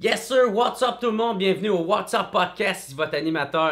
Yes sir, what's up tout le monde, bienvenue au What's Up Podcast, c'est votre animateur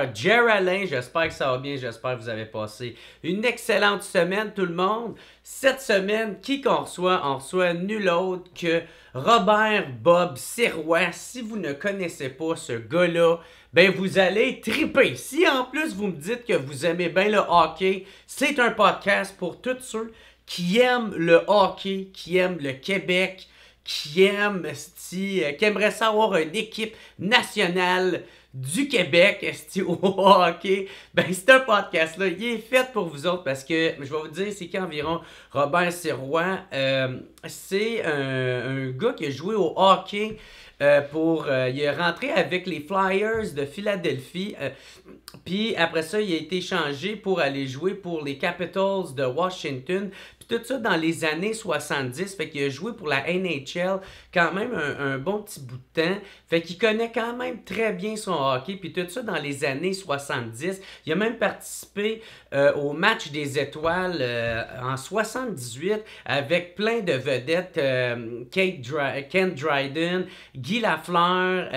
Alain, j'espère que ça va bien, j'espère que vous avez passé une excellente semaine tout le monde. Cette semaine, qui qu'on reçoit, on reçoit nul autre que Robert Bob Sirois. Si vous ne connaissez pas ce gars-là, ben vous allez triper. Si en plus vous me dites que vous aimez bien le hockey, c'est un podcast pour tous ceux qui aiment le hockey, qui aiment le Québec, qui aime, euh, qui aimerait savoir une équipe nationale du Québec, est au hockey, ben, c'est un podcast-là, il est fait pour vous autres parce que, je vais vous dire, c'est qu'environ Robert Sirois, euh, c'est un, gars qui a joué au hockey euh, pour... il est rentré avec les Flyers de Philadelphie, puis après ça, il a été changé pour aller jouer pour les Capitals de Washington, puis tout ça dans les années 70. Fait qu'il a joué pour la NHL quand même un, bon petit bout de temps. Fait qu'il connaît quand même très bien son hockey. Puis tout ça dans les années 70. Il a même participé euh, au match des étoiles euh, en 78 avec plein de vedettes. Euh, Kent Kate Dryden, Guy Lafleur,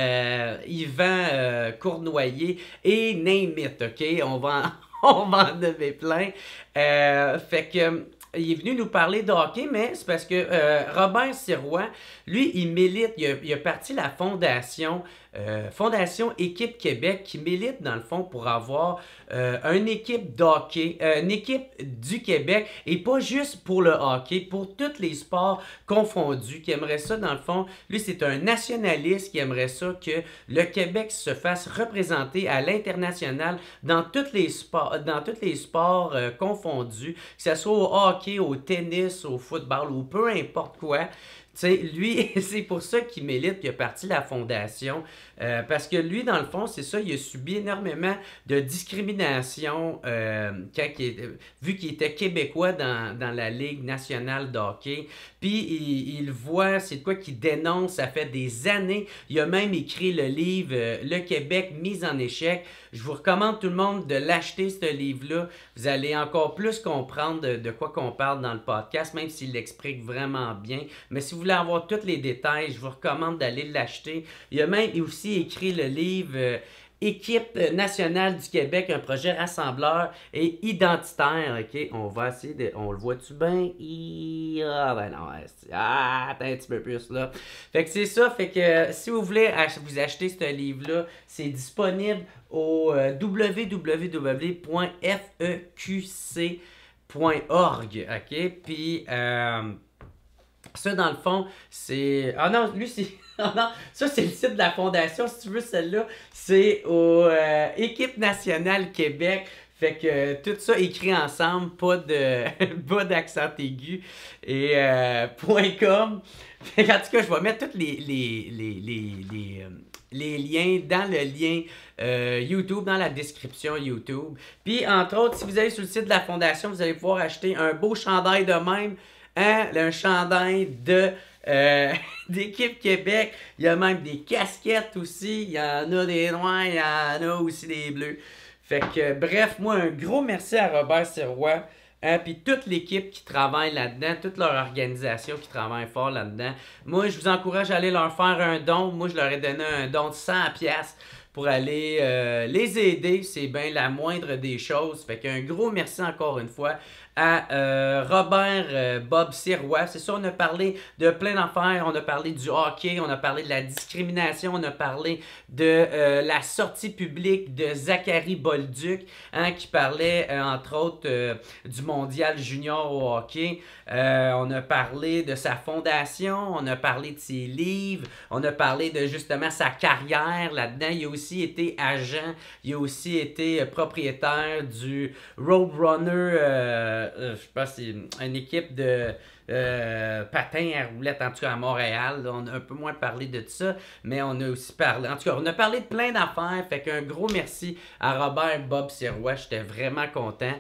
Yvan Cournoyer et Name OK? On va en, on va donner plein. fait que il est venu nous parler de hockey, mais c'est parce que robin euh, Robert Sirois, lui, il milite, il il a parti la fondation euh, Fondation Équipe Québec qui milite dans le fond pour avoir euh, une équipe d'hockey, euh, une équipe du Québec et pas juste pour le hockey, pour tous les sports confondus qui aimerait ça dans le fond. Lui, c'est un nationaliste qui aimerait ça que le Québec se fasse représenter à l'international dans tous les sports, dans tous les sports confondus, que ce soit au hockey, au tennis, au football ou peu importe quoi lui, c'est pour ça qu'il milite, qu'il a parti la fondation euh, parce que lui, dans le fond, c'est ça, il a subi énormément de discrimination euh, vu qu'il était québécois dans, dans, la Ligue nationale d'hockey. Puis il, voit, c'est quoi qu'il dénonce, ça fait des années. Il a même écrit le livre euh, Le Québec mis en échec. Je vous recommande tout le monde de l'acheter, ce livre-là. Vous allez encore plus comprendre de, de quoi qu'on parle dans le podcast, même s'il l'explique vraiment bien. Mais si vous voulez avoir tous les détails, je vous recommande d'aller l'acheter. Il y a même aussi écrit le livre euh, Équipe nationale du Québec, un projet rassembleur et identitaire. OK, on va essayer de. On le voit-tu bien? Ah, ben non. Ah, attends un petit peu plus, là. Fait que c'est ça. Fait que euh, si vous voulez vous acheter ce livre-là, c'est disponible au euh, www.feqc.org. OK? Puis. Ça, dans le fond, c'est. Ah non, lui, c'est. Ah non, ça, c'est le site de la fondation. Si tu veux celle-là, c'est au euh, Équipe nationale Québec. Fait que euh, tout ça écrit ensemble, pas de pas d'accent aigu et euh, .com. Fait qu'en tout cas, je vais mettre tous les, les, les, les les liens dans le lien YouTube, dans la description YouTube. Puis, entre autres, si vous allez sur le site de la Fondation, vous allez pouvoir acheter un beau chandail de même Hein, le un chandail de euh, d'équipe Québec. Il y a même des casquettes aussi. Il y en a des noirs, il y en a aussi des bleus. Fait que, bref, moi, un gros merci à Robert Sirois. et hein, puis toute l'équipe qui travaille là-dedans, toute leur organisation qui travaille fort là-dedans. Moi, je vous encourage à aller leur faire un don. Moi, je leur ai donné un don de 100 pièces pour aller euh, les aider. C'est bien la moindre des choses. Fait qu'un gros merci encore une fois à euh, Robert euh, Bob Sirois. C'est ça, on a parlé de plein d'affaires. On a parlé du hockey, on a parlé de la discrimination, on a parlé de euh, la sortie publique de Zachary Bolduc, hein, qui parlait entre autres du mondial junior au hockey. on a parlé de sa fondation, on a parlé de ses livres, on a parlé de justement sa carrière là-dedans. Il a aussi été agent, il a aussi été propriétaire du Roadrunner euh, je pense c'est une équipe de euh, patins à roulettes, en tout à Montréal. on a un peu moins parlé de ça, mais on a aussi parlé. En tout cas, on a parlé de plein d'affaires. Fait qu'un gros merci à Robert Bob Sirois. J'étais vraiment content.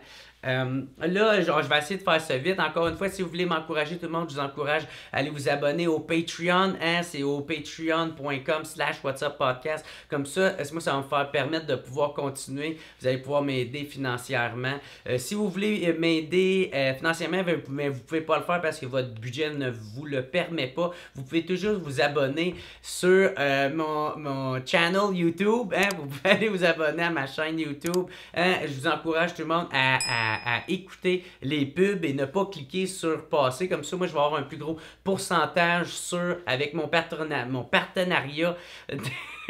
Euh, là, genre, je vais essayer de faire ça vite. Encore une fois, si vous voulez m'encourager, tout le monde, je vous encourage à aller vous abonner au Patreon. Hein? C'est au patreon.com slash WhatsApp Podcast. Comme ça, euh, moi, ça va me permettre de pouvoir continuer. Vous allez pouvoir m'aider financièrement. Euh, si vous voulez m'aider financièrement, ben, mais vous pouvez pas le faire parce que votre budget ne vous le permet pas, vous pouvez toujours vous abonner sur mon, mon, channel YouTube. Hein? Vous pouvez aller vous abonner à ma chaîne YouTube. Hein? Je vous encourage tout le monde à à, écouter les pubs et ne pas cliquer sur passer. Comme ça, moi, je vais avoir un plus gros pourcentage sur avec mon, mon partenariat.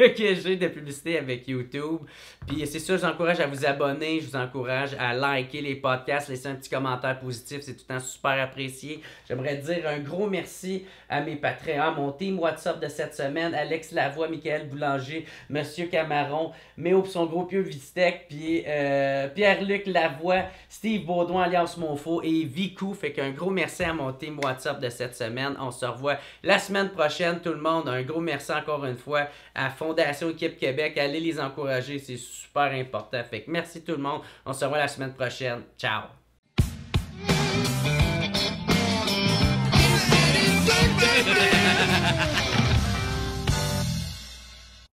que j'ai de publicité avec YouTube. Puis c'est ça, je vous encourage à vous abonner, je vous encourage à liker les podcasts, laisser un petit commentaire positif, c'est tout le temps super apprécié. J'aimerais dire un gros merci à mes patrons, mon team WhatsApp de cette semaine, Alex Lavoie, Michael Boulanger, Monsieur Camaron, Méo son gros Pieux Vistec, puis euh, Pierre-Luc Lavoie, Steve Baudouin, Alliance Monfaux et Vicou. Fait qu'un gros merci à mon team WhatsApp de cette semaine. On se revoit la semaine prochaine, tout le monde. Un gros merci encore une fois à fond Fondation Équipe Québec. Allez les encourager, c'est super important. Fait que merci tout le monde. On se revoit la semaine prochaine. Ciao!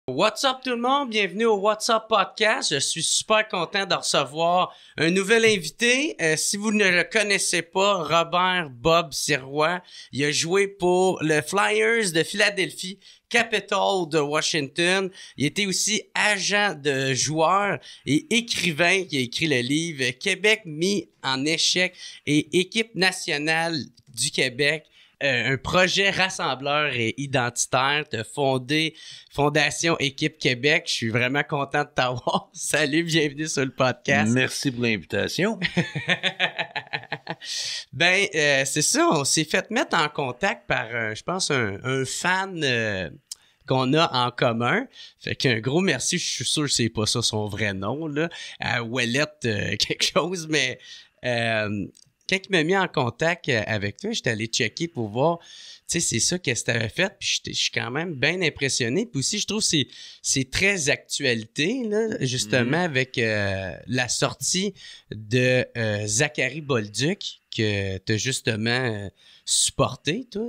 What's up tout le monde, bienvenue au What's Up Podcast. Je suis super content de recevoir un nouvel invité. Euh, si vous ne le connaissez pas, Robert Bob Sirois, il a joué pour le Flyers de Philadelphie, Capitol de Washington. Il était aussi agent de joueurs et écrivain qui a écrit le livre Québec mis en échec et équipe nationale du Québec. Euh, un projet rassembleur et identitaire. de fondé Fondation Équipe Québec. Je suis vraiment content de t'avoir. Salut, bienvenue sur le podcast. Merci pour l'invitation. ben, euh, c'est ça, on s'est fait mettre en contact par, je pense, un, fan. Euh, qu'on a en commun. Fait qu'un gros merci, je suis sûr que c'est pas ça son vrai nom, là. À Ouellette, quelque chose, mais euh, quand il m'a mis en contact euh, avec toi, j'étais allé checker pour voir, tu sais, c'est ça qu'est-ce que tu avais fait. Puis je suis quand même bien impressionné. Puis aussi, je trouve que c'est très actualité, justement, mhm. avec euh, la sortie de euh, Zachary Bolduc, que tu as justement supporté, toi,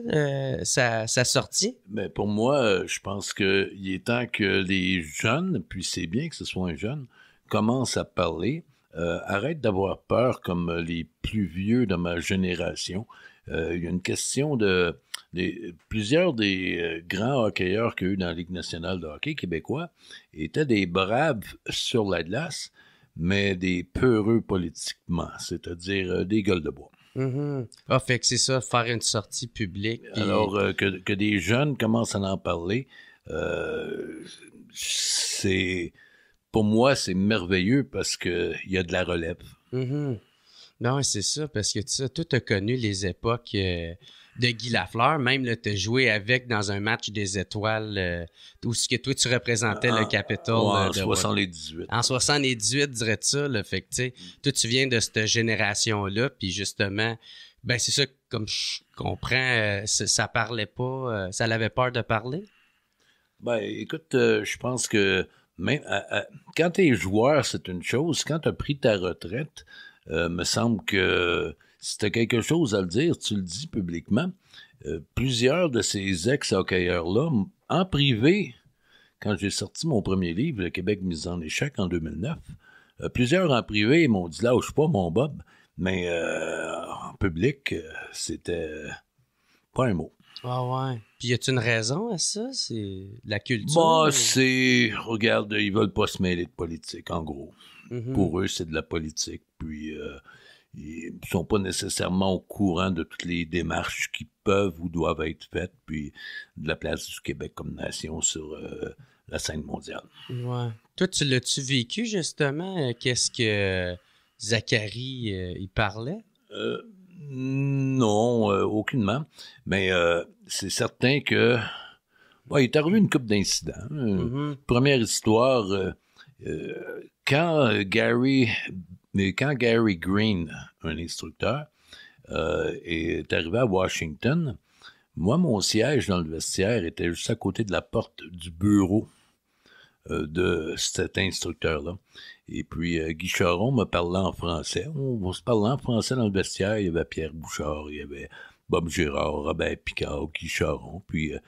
sa, sortie? Mais ben, pour moi, je pense qu'il est temps que les jeunes, puis c'est bien que ce soit un jeune, commencent à parler euh, arrête d'avoir peur comme les plus vieux de ma génération. Euh, il y a une question de... plusieurs des euh, grands hockeyeurs qu'il y a eu dans la Ligue nationale de hockey québécois étaient des braves sur la glace, mais des peureux politiquement, c'est-à-dire des gueules de bois. Mm-hmm. Ah, fait que c'est ça, faire une sortie publique. Alors, que, des jeunes commencent à en parler, c'est pour moi, c'est merveilleux parce qu'il y a de la relève. Mm-hmm. Non, c'est ça, parce que tu as tout connu les époques euh, de Guy Lafleur. Même, le te jouer avec dans un match des étoiles euh, où ce que toi, tu représentais le ah, Capitole. en de 78. En 78, dirais-tu ça. tu toi, tu viens de cette génération-là, puis justement, ben c'est ça, comme je comprends, euh, ça parlait pas, ça l'avait peur de parler? Ben, écoute, je pense que mais euh, euh, quand tu es joueur, c'est une chose. Quand tu as pris ta retraite, euh, me semble que si tu as quelque chose à le dire, tu le dis publiquement. plusieurs de ces ex-hockeyeurs-là, en privé, quand j'ai sorti mon premier livre, Le Québec mis en échec en 2009, plusieurs en privé m'ont dit là je suis pas mon Bob, mais en public, c'était pas un mot. Ah ouais. Puis y a t une raison à ça? C'est la culture? Bah, c'est. Regarde, ils veulent pas se mêler de politique, en gros. Mhm. Pour eux, c'est de la politique. Puis euh, ils sont pas nécessairement au courant de toutes les démarches qui peuvent ou doivent être faites. Puis de la place du Québec comme nation sur euh, la scène mondiale. Ouais. Toi, tu l'as-tu vécu, justement? Euh, qu'est-ce que Zachary, il parlait? Euh, non, euh, aucunement. Mais euh, c'est certain que. il est arrivé une coupe d'incidents. Hein. Euh, mm-hmm. Première histoire, quand, Gary, quand Gary Green, un instructeur, est arrivé à Washington, moi, mon siège dans le vestiaire était juste à côté de la porte du bureau de cet instructeur-là. Et puis, euh, Guicharon me parlait en français. On, se parlait en français dans le vestiaire. Il y avait Pierre Bouchard, il y avait Bob Girard, Robert Picard, Guicharon. Puis, euh,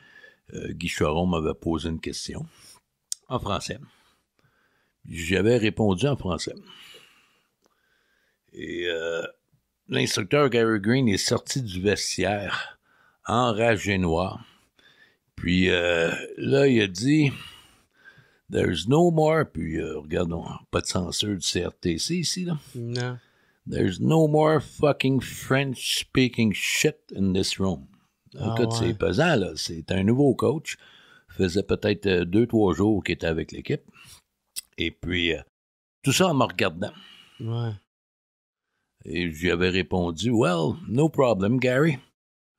euh, Guicharon m'avait posé une question en français. J'avais répondu en français. Et l'instructeur Gary Green est sorti du vestiaire, en et noir. Puis là, il a dit There's no more, puis euh, regardons, pas de censure de CRTC ici, là. Non. There's no more fucking French-speaking shit in this room. Ah, c'est pesant, là. C'est un nouveau coach. Faisait peut-être euh, deux, trois jours qu'il était avec l'équipe. Et puis, euh, tout ça en me regardant. Ouais. Et j'avais répondu, Well, no problem, Gary.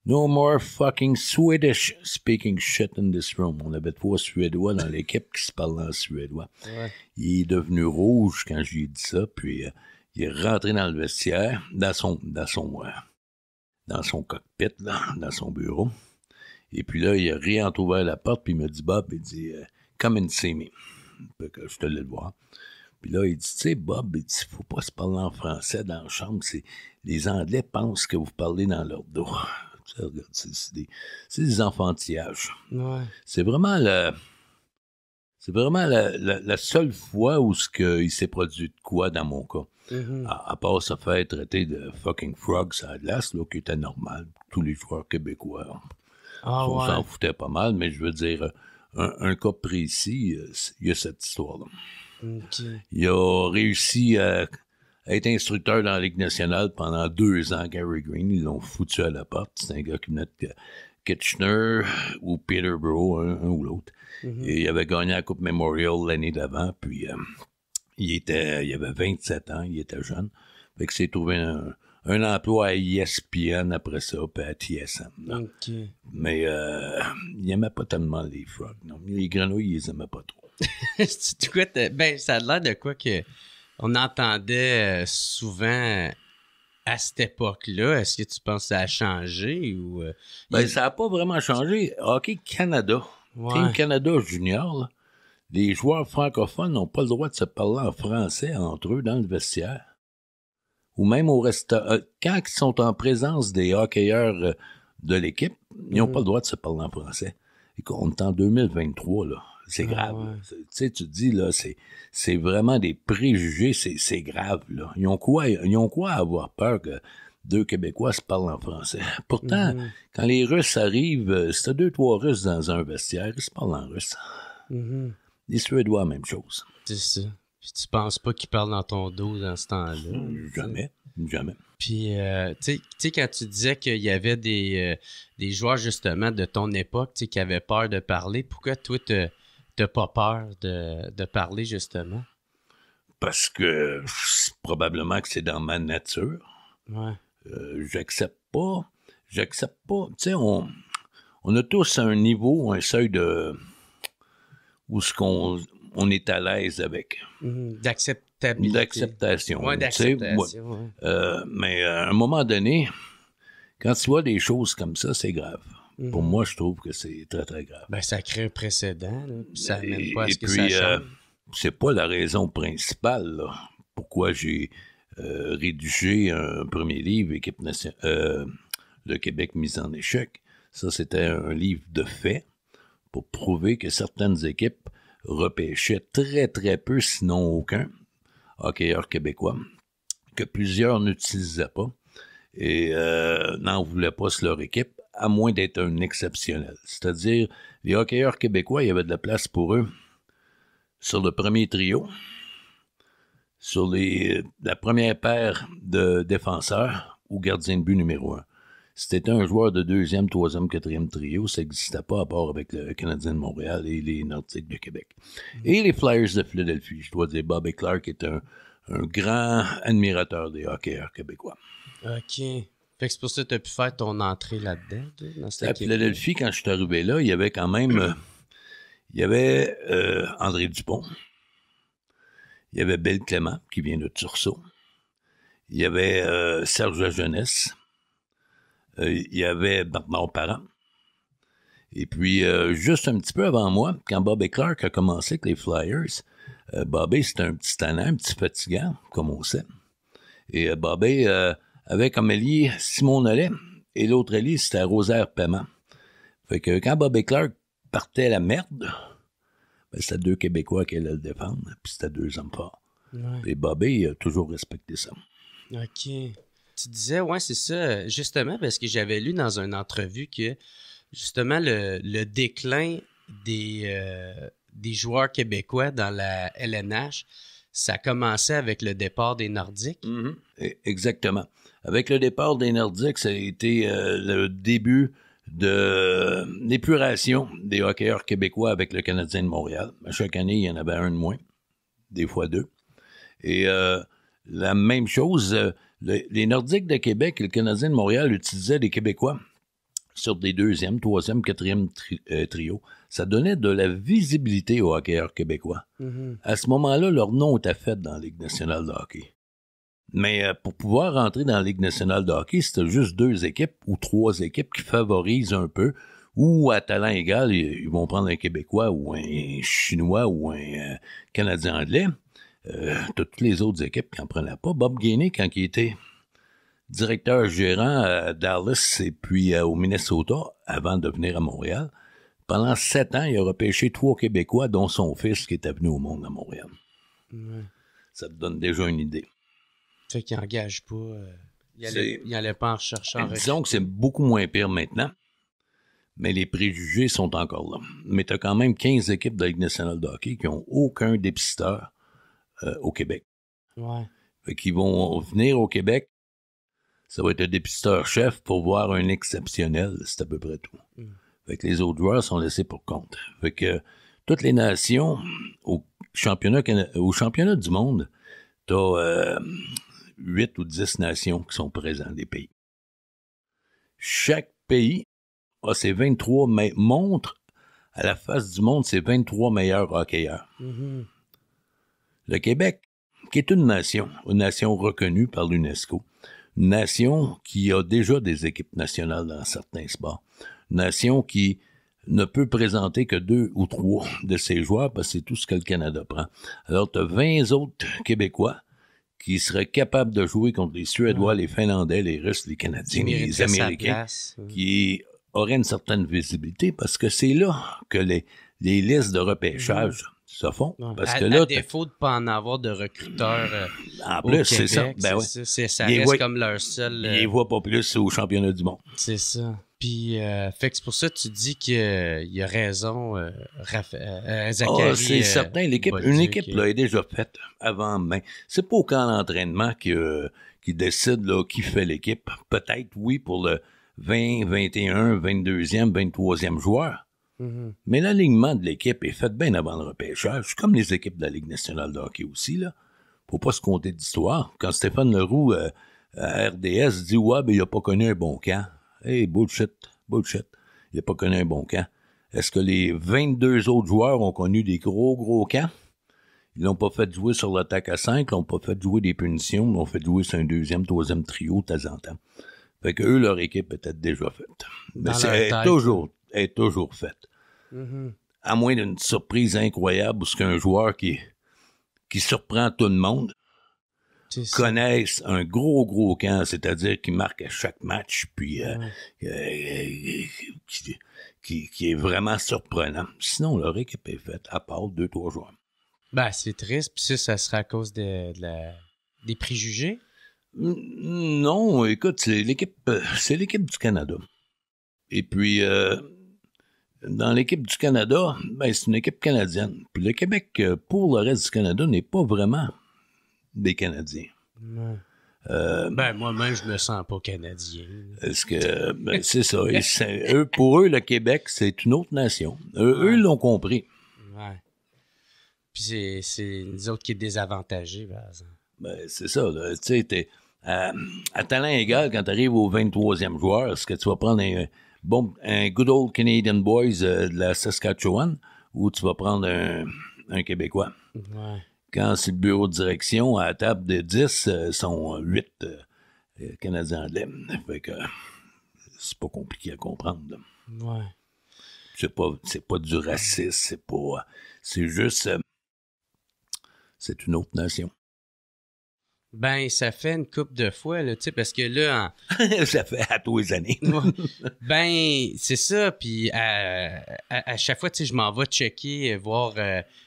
No more fucking Swedish speaking shit in this room. On avait trois Suédois dans l'équipe qui se parlent en suédois. Il est devenu rouge quand j'ai dit ça, puis euh, il est rentré dans le vestiaire, dans son, dans son, euh, dans son cockpit, dans son bureau. Et puis là, il a réentrouvert la porte, puis il m'a dit Bob, il dit euh, Come and see me. que je te le voir. Puis là, il dit, tu sais, Bob, il dit, faut pas se parler en français dans la chambre. Les Anglais pensent que vous parlez dans leur dos. C'est des, enfantillages. C'est vraiment le. C'est vraiment la, seule fois où ce que il s'est produit de quoi dans mon cas. Mm-hmm. à, part se faire traiter de fucking frogs à glace, qui était normal. Tous les joueurs québécois. Ah on s'en foutait pas mal, mais je veux dire, un, cas précis, euh, il y a cette histoire-là. Il a réussi à euh, a instructeur dans la Ligue nationale pendant deux ans, Gary Green. Ils l'ont foutu à la porte. C'est un gars qui venait Kitchener ou Peterborough, un, ou l'autre. Mm-hmm. il avait gagné la Coupe Memorial l'année d'avant. Puis euh, il, était, il avait 27 ans, il était jeune. Fait que s'est trouvé un, emploi à ESPN après ça, puis à TSM. Mais euh, il n'aimait pas tellement les frogs. Les grenouilles, il les aimait pas trop. tu ben, ça a l'air de quoi que on entendait euh, souvent à cette époque-là. Est-ce que tu penses que ça a changé ou. Euh, ben, ça n'a pas vraiment changé. Hockey Canada, Team Canada Junior, les joueurs francophones n'ont pas le droit de se parler en français entre eux dans le vestiaire. Ou même au restaurant. Euh, quand ils sont en présence des hockeyeurs de l'équipe, ils n'ont mm. pas le droit de se parler en français. Et on est en 2023, là. C'est ah grave. Tu sais, tu dis, là, c'est, vraiment des préjugés, c'est, c'est grave, Ils ont quoi, ont quoi avoir peur que deux Québécois se parlent en français? Pourtant, mm-hmm. quand les Russes arrivent, euh, si deux, trois Russes dans un vestiaire, ils se parlent en russe. Mm-hmm. Les Suédois, même chose. C'est ça. Puis tu penses pas qu'ils parlent dans ton dos dans ce temps-là. Hmm, jamais, jamais. Puis, euh, tu sais, quand tu disais qu'il y avait des, euh, joueurs, justement, de ton époque, qui avaient peur de parler, pourquoi toi, tu t'as pas peur de, parler, justement? Parce que probablement que c'est dans ma nature. Euh, j'accepte pas. J'accepte pas. Tu sais, on, a tous un niveau, un seuil de. où ce qu'on on est à l'aise avec. Mm-hmm. d'acceptabilité. D'acceptation. d'acceptation. Euh, mais euh, à un moment donné, quand tu vois des choses comme ça, c'est grave. Pour mhm. moi, je trouve que c'est très, très grave. Ben, ça crée un précédent, ça n'amène pas à ce que ça euh, c'est pas la raison principale pourquoi j'ai euh, rédigé un premier livre, Équipe nationale, euh, Le Québec mis en échec. Ça, c'était un livre de faits pour prouver que certaines équipes repêchaient très, très peu, sinon aucun, hockeyeur québécois, que plusieurs n'utilisaient pas et n'en voulaient pas sur leur équipe à moins d'être un exceptionnel. C'est-à-dire, les hockeyeurs québécois, il y avait de la place pour eux sur le premier trio, sur la première paire de défenseurs ou gardiens de but numéro un. C'était un joueur de deuxième, troisième, quatrième trio. Ça n'existait pas à part avec le Canadien de Montréal et les Nordiques de Québec. Et les Flyers de Philadelphie. Je dois dire, Bobby Clark est un, grand admirateur des hockeyeurs québécois. OK. Fait que c'est pour ça que tu as pu faire ton entrée là-dedans, dans cette À Philadelphie, quand je suis arrivé là, il y avait quand même. Euh, il y avait euh, André Dupont. Il y avait Belle Clément, qui vient de Turceau. Il y avait euh, Serge Jeunesse. il y avait Bernard Parent. Et puis, juste un petit peu avant moi, quand Bobby Clark a commencé avec les Flyers, Bobby, c'était un petit tannant, un petit fatigant, comme on sait. Et Bobby, avec comme allié Simon Nollet et l'autre allié, c'était Rosaire Paiement. Fait que quand Bobby Clark partait la merde, ben, c'était deux Québécois qui allaient le défendre, puis c'était deux hommes forts. Et Bobby a toujours respecté ça. OK. Tu disais, ouais, c'est ça, justement, parce que j'avais lu dans une entrevue que, justement, le, déclin des, euh, des joueurs québécois dans la LNH, ça commençait avec le départ des Nordiques. Mm-hmm. E-, exactement. Avec le départ des Nordiques, ça a été euh, le début de l'épuration euh, des hockeyeurs québécois avec le Canadien de Montréal. Chaque année, il y en avait un de moins, des fois deux. Et euh, la même chose, les Nordiques de Québec et le Canadien de Montréal utilisaient les Québécois sur des deuxièmes, troisième, quatrième trios. Ça donnait de la visibilité aux hockeyeurs québécois. Mm-hmm. À ce moment-là, leur nom était fait dans la Ligue nationale de hockey. Mais euh, pour pouvoir rentrer dans la Ligue nationale de hockey, c'est juste deux équipes ou trois équipes qui favorisent un peu ou à talent égal, ils vont prendre un Québécois ou un Chinois ou un euh, Canadien anglais. Euh, toutes les autres équipes qui n'en prenaient pas. Bob Gainey, quand il était directeur gérant à Dallas et puis au Minnesota, avant de venir à Montréal, pendant sept ans, il a repêché trois Québécois, dont son fils qui était venu au monde à Montréal. Ça te donne déjà une idée. Fait qu'ils engage pas. Euh, il, pas en cherchant. Disons que c'est beaucoup moins pire maintenant, mais les préjugés sont encore là. Mais tu as quand même 15 équipes de Ligue nationale de hockey qui n'ont aucun dépisteur euh, au Québec. Ouais. Fait vont venir au Québec, ça va être un dépisteur chef pour voir un exceptionnel, c'est à peu près tout. Hmm. les autres joueurs sont laissés pour compte. Fait que toutes les nations au championnat, au championnat du monde, t'as euh, huit ou dix nations qui sont présentes des pays. Chaque pays a ses 23 montre à la face du monde ses 23 meilleurs hockeyeurs. Mm-hmm. Le Québec, qui est une nation, une nation reconnue par l'UNESCO, une nation qui a déjà des équipes nationales dans certains sports, une nation qui ne peut présenter que deux ou trois de ses joueurs parce que c'est tout ce que le Canada prend. Alors, tu as 20 autres Québécois qui seraient capables de jouer contre les Suédois, les Finlandais, les Russes, les Canadiens les Américains, qui auraient une certaine visibilité parce que c'est là que les, les listes de repêchage se font. Parce que là, à défaut de ne pas en avoir de recruteurs. Euh, en plus, c'est ça. Ben ouais. ça. reste comme leur seul. Ils ne euh, voient pas plus au championnat du monde. C'est ça. Puis, euh, fait que c'est pour ça tu dis qu'il euh, y a raison, euh, ah, Zachary. c'est certain. une équipe est déjà faite avant main. C'est pas au camp d'entraînement qui, qui décide qui fait l'équipe. Peut-être, oui, pour le 20, 21, 22e, 23e joueur. Mhm. Mais l'alignement de l'équipe est fait bien avant le repêchage, comme les équipes de la Ligue nationale de hockey aussi. Là. Faut pas se compter d'histoire. Quand Stéphane Leroux à RDS dit Ouais, mais il n'a pas connu un bon camp. Hey, bullshit, bullshit. Il n'a pas connu un bon camp. Est-ce que les 22 autres joueurs ont connu des gros, gros camps? Ils l'ont pas fait jouer sur l'attaque à 5, ils l'ont pas fait jouer des punitions, ils l'ont fait jouer sur un deuxième, troisième trio de temps en temps. Fait que eux, leur équipe était déjà faite. Mais c'est, est toujours, est toujours faite. Mm-hmm. À moins d'une surprise incroyable, parce ce qu'un joueur qui, qui surprend tout le monde, connaissent un gros, gros camp, c'est-à-dire qui marque à chaque match, puis euh, euh, qui, est vraiment surprenant. Sinon, leur équipe est faite à part deux, trois joueurs. Ben, c'est triste, puis ça, ça sera à cause des préjugés. Non, écoute, c'est l'équipe, euh, c'est l'équipe du Canada. Et puis, dans l'équipe du Canada, ben, c'est une équipe canadienne. Puis le Québec, pour le reste du Canada, n'est pas vraiment des Canadiens. Euh, ben, moi-même, je me sens pas canadien. Est-ce que, ben, c'est ça. pour eux, le Québec, c'est une autre nation. Eux, l'ont compris. Ouais. Puis c'est nous autres qui est désavantagés, Ben, c'est ça, Tu sais, à, talent égal, quand tu arrives au 23e joueur, est-ce que tu vas prendre un, bon, un good old Canadian Boys euh, de la Saskatchewan ou tu vas prendre un, Québécois? Ouais. Quand c'est le bureau de direction, à la table de 10, euh, sont 8 euh, euh, Canadiens anglais. Fait que c'est pas compliqué à comprendre. Ouais. C'est pas, c'est pas du racisme, c'est pas. C'est juste. c'est une autre nation. Ben, ça fait une coupe de fois, là, tu parce que là. ça fait à tous les années. ben, c'est ça. Puis à, chaque fois, tu je m'en vais checker, voir, tu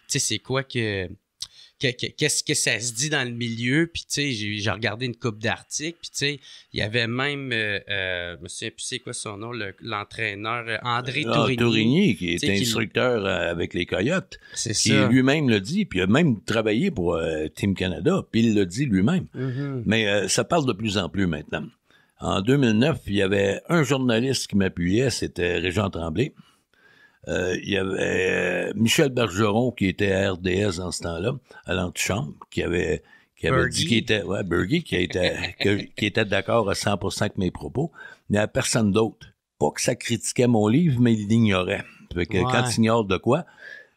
sais, c'est quoi que qu'est-ce que ça se dit dans le milieu. Puis, tu sais, j'ai regardé une coupe d'articles. Puis, tu sais, il y avait même, Monsieur, euh, je me souviens c'est quoi son nom, l'entraîneur euh, André ah, Tourigny. qui est instructeur euh, avec les Coyotes. C'est Qui lui-même le dit. Puis, il a même travaillé pour Team Canada. Puis, il le dit lui-même. Mm-hmm. Mais ça parle de plus en plus maintenant. En 2009, il y avait un journaliste qui m'appuyait, c'était Régent Tremblay. Euh, il y avait euh, Michel Bergeron, qui était à RDS dans ce temps-là, à l'antichambre, qui avait, qui avait dit qu'il était, ouais, qui était, qui était d'accord à 100% avec mes propos, mais à personne d'autre. Pas que ça critiquait mon livre, mais il l'ignorait. que quand tu ignores de quoi,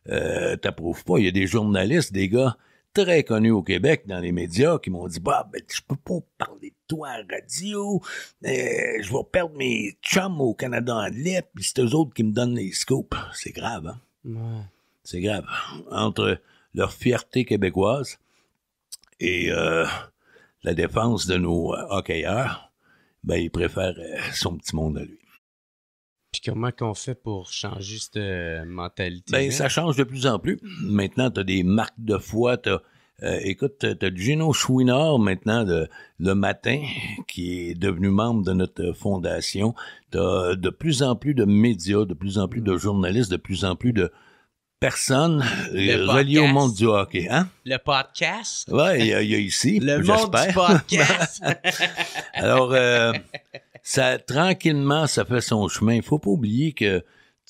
euh, t'approuves pas. Il y a des journalistes, des gars très connus au Québec dans les médias qui m'ont dit bah ben, je peux pas parler de toi à radio, euh, je vais perdre mes chums au Canada anglais, puis c'est eux autres qui me donnent les scoops. C'est grave, hein? C'est grave. Entre leur fierté québécoise et euh, la défense de nos euh, hockeyeurs, ben, ils préfèrent son petit monde à lui comment qu'on fait pour changer cette euh, mentalité? Ben, ça change de plus en plus. Maintenant, tu as des marques de foi, euh, écoute, tu as Gino Chouinard maintenant le matin qui est devenu membre de notre fondation. Tu as de plus en plus de médias, de plus en plus de journalistes, de plus en plus de personnes euh, reliées au monde du hockey. Hein? Le podcast? Oui, il y, a ici. le monde du podcast. Alors, ça tranquillement, ça fait son chemin. Il faut pas oublier que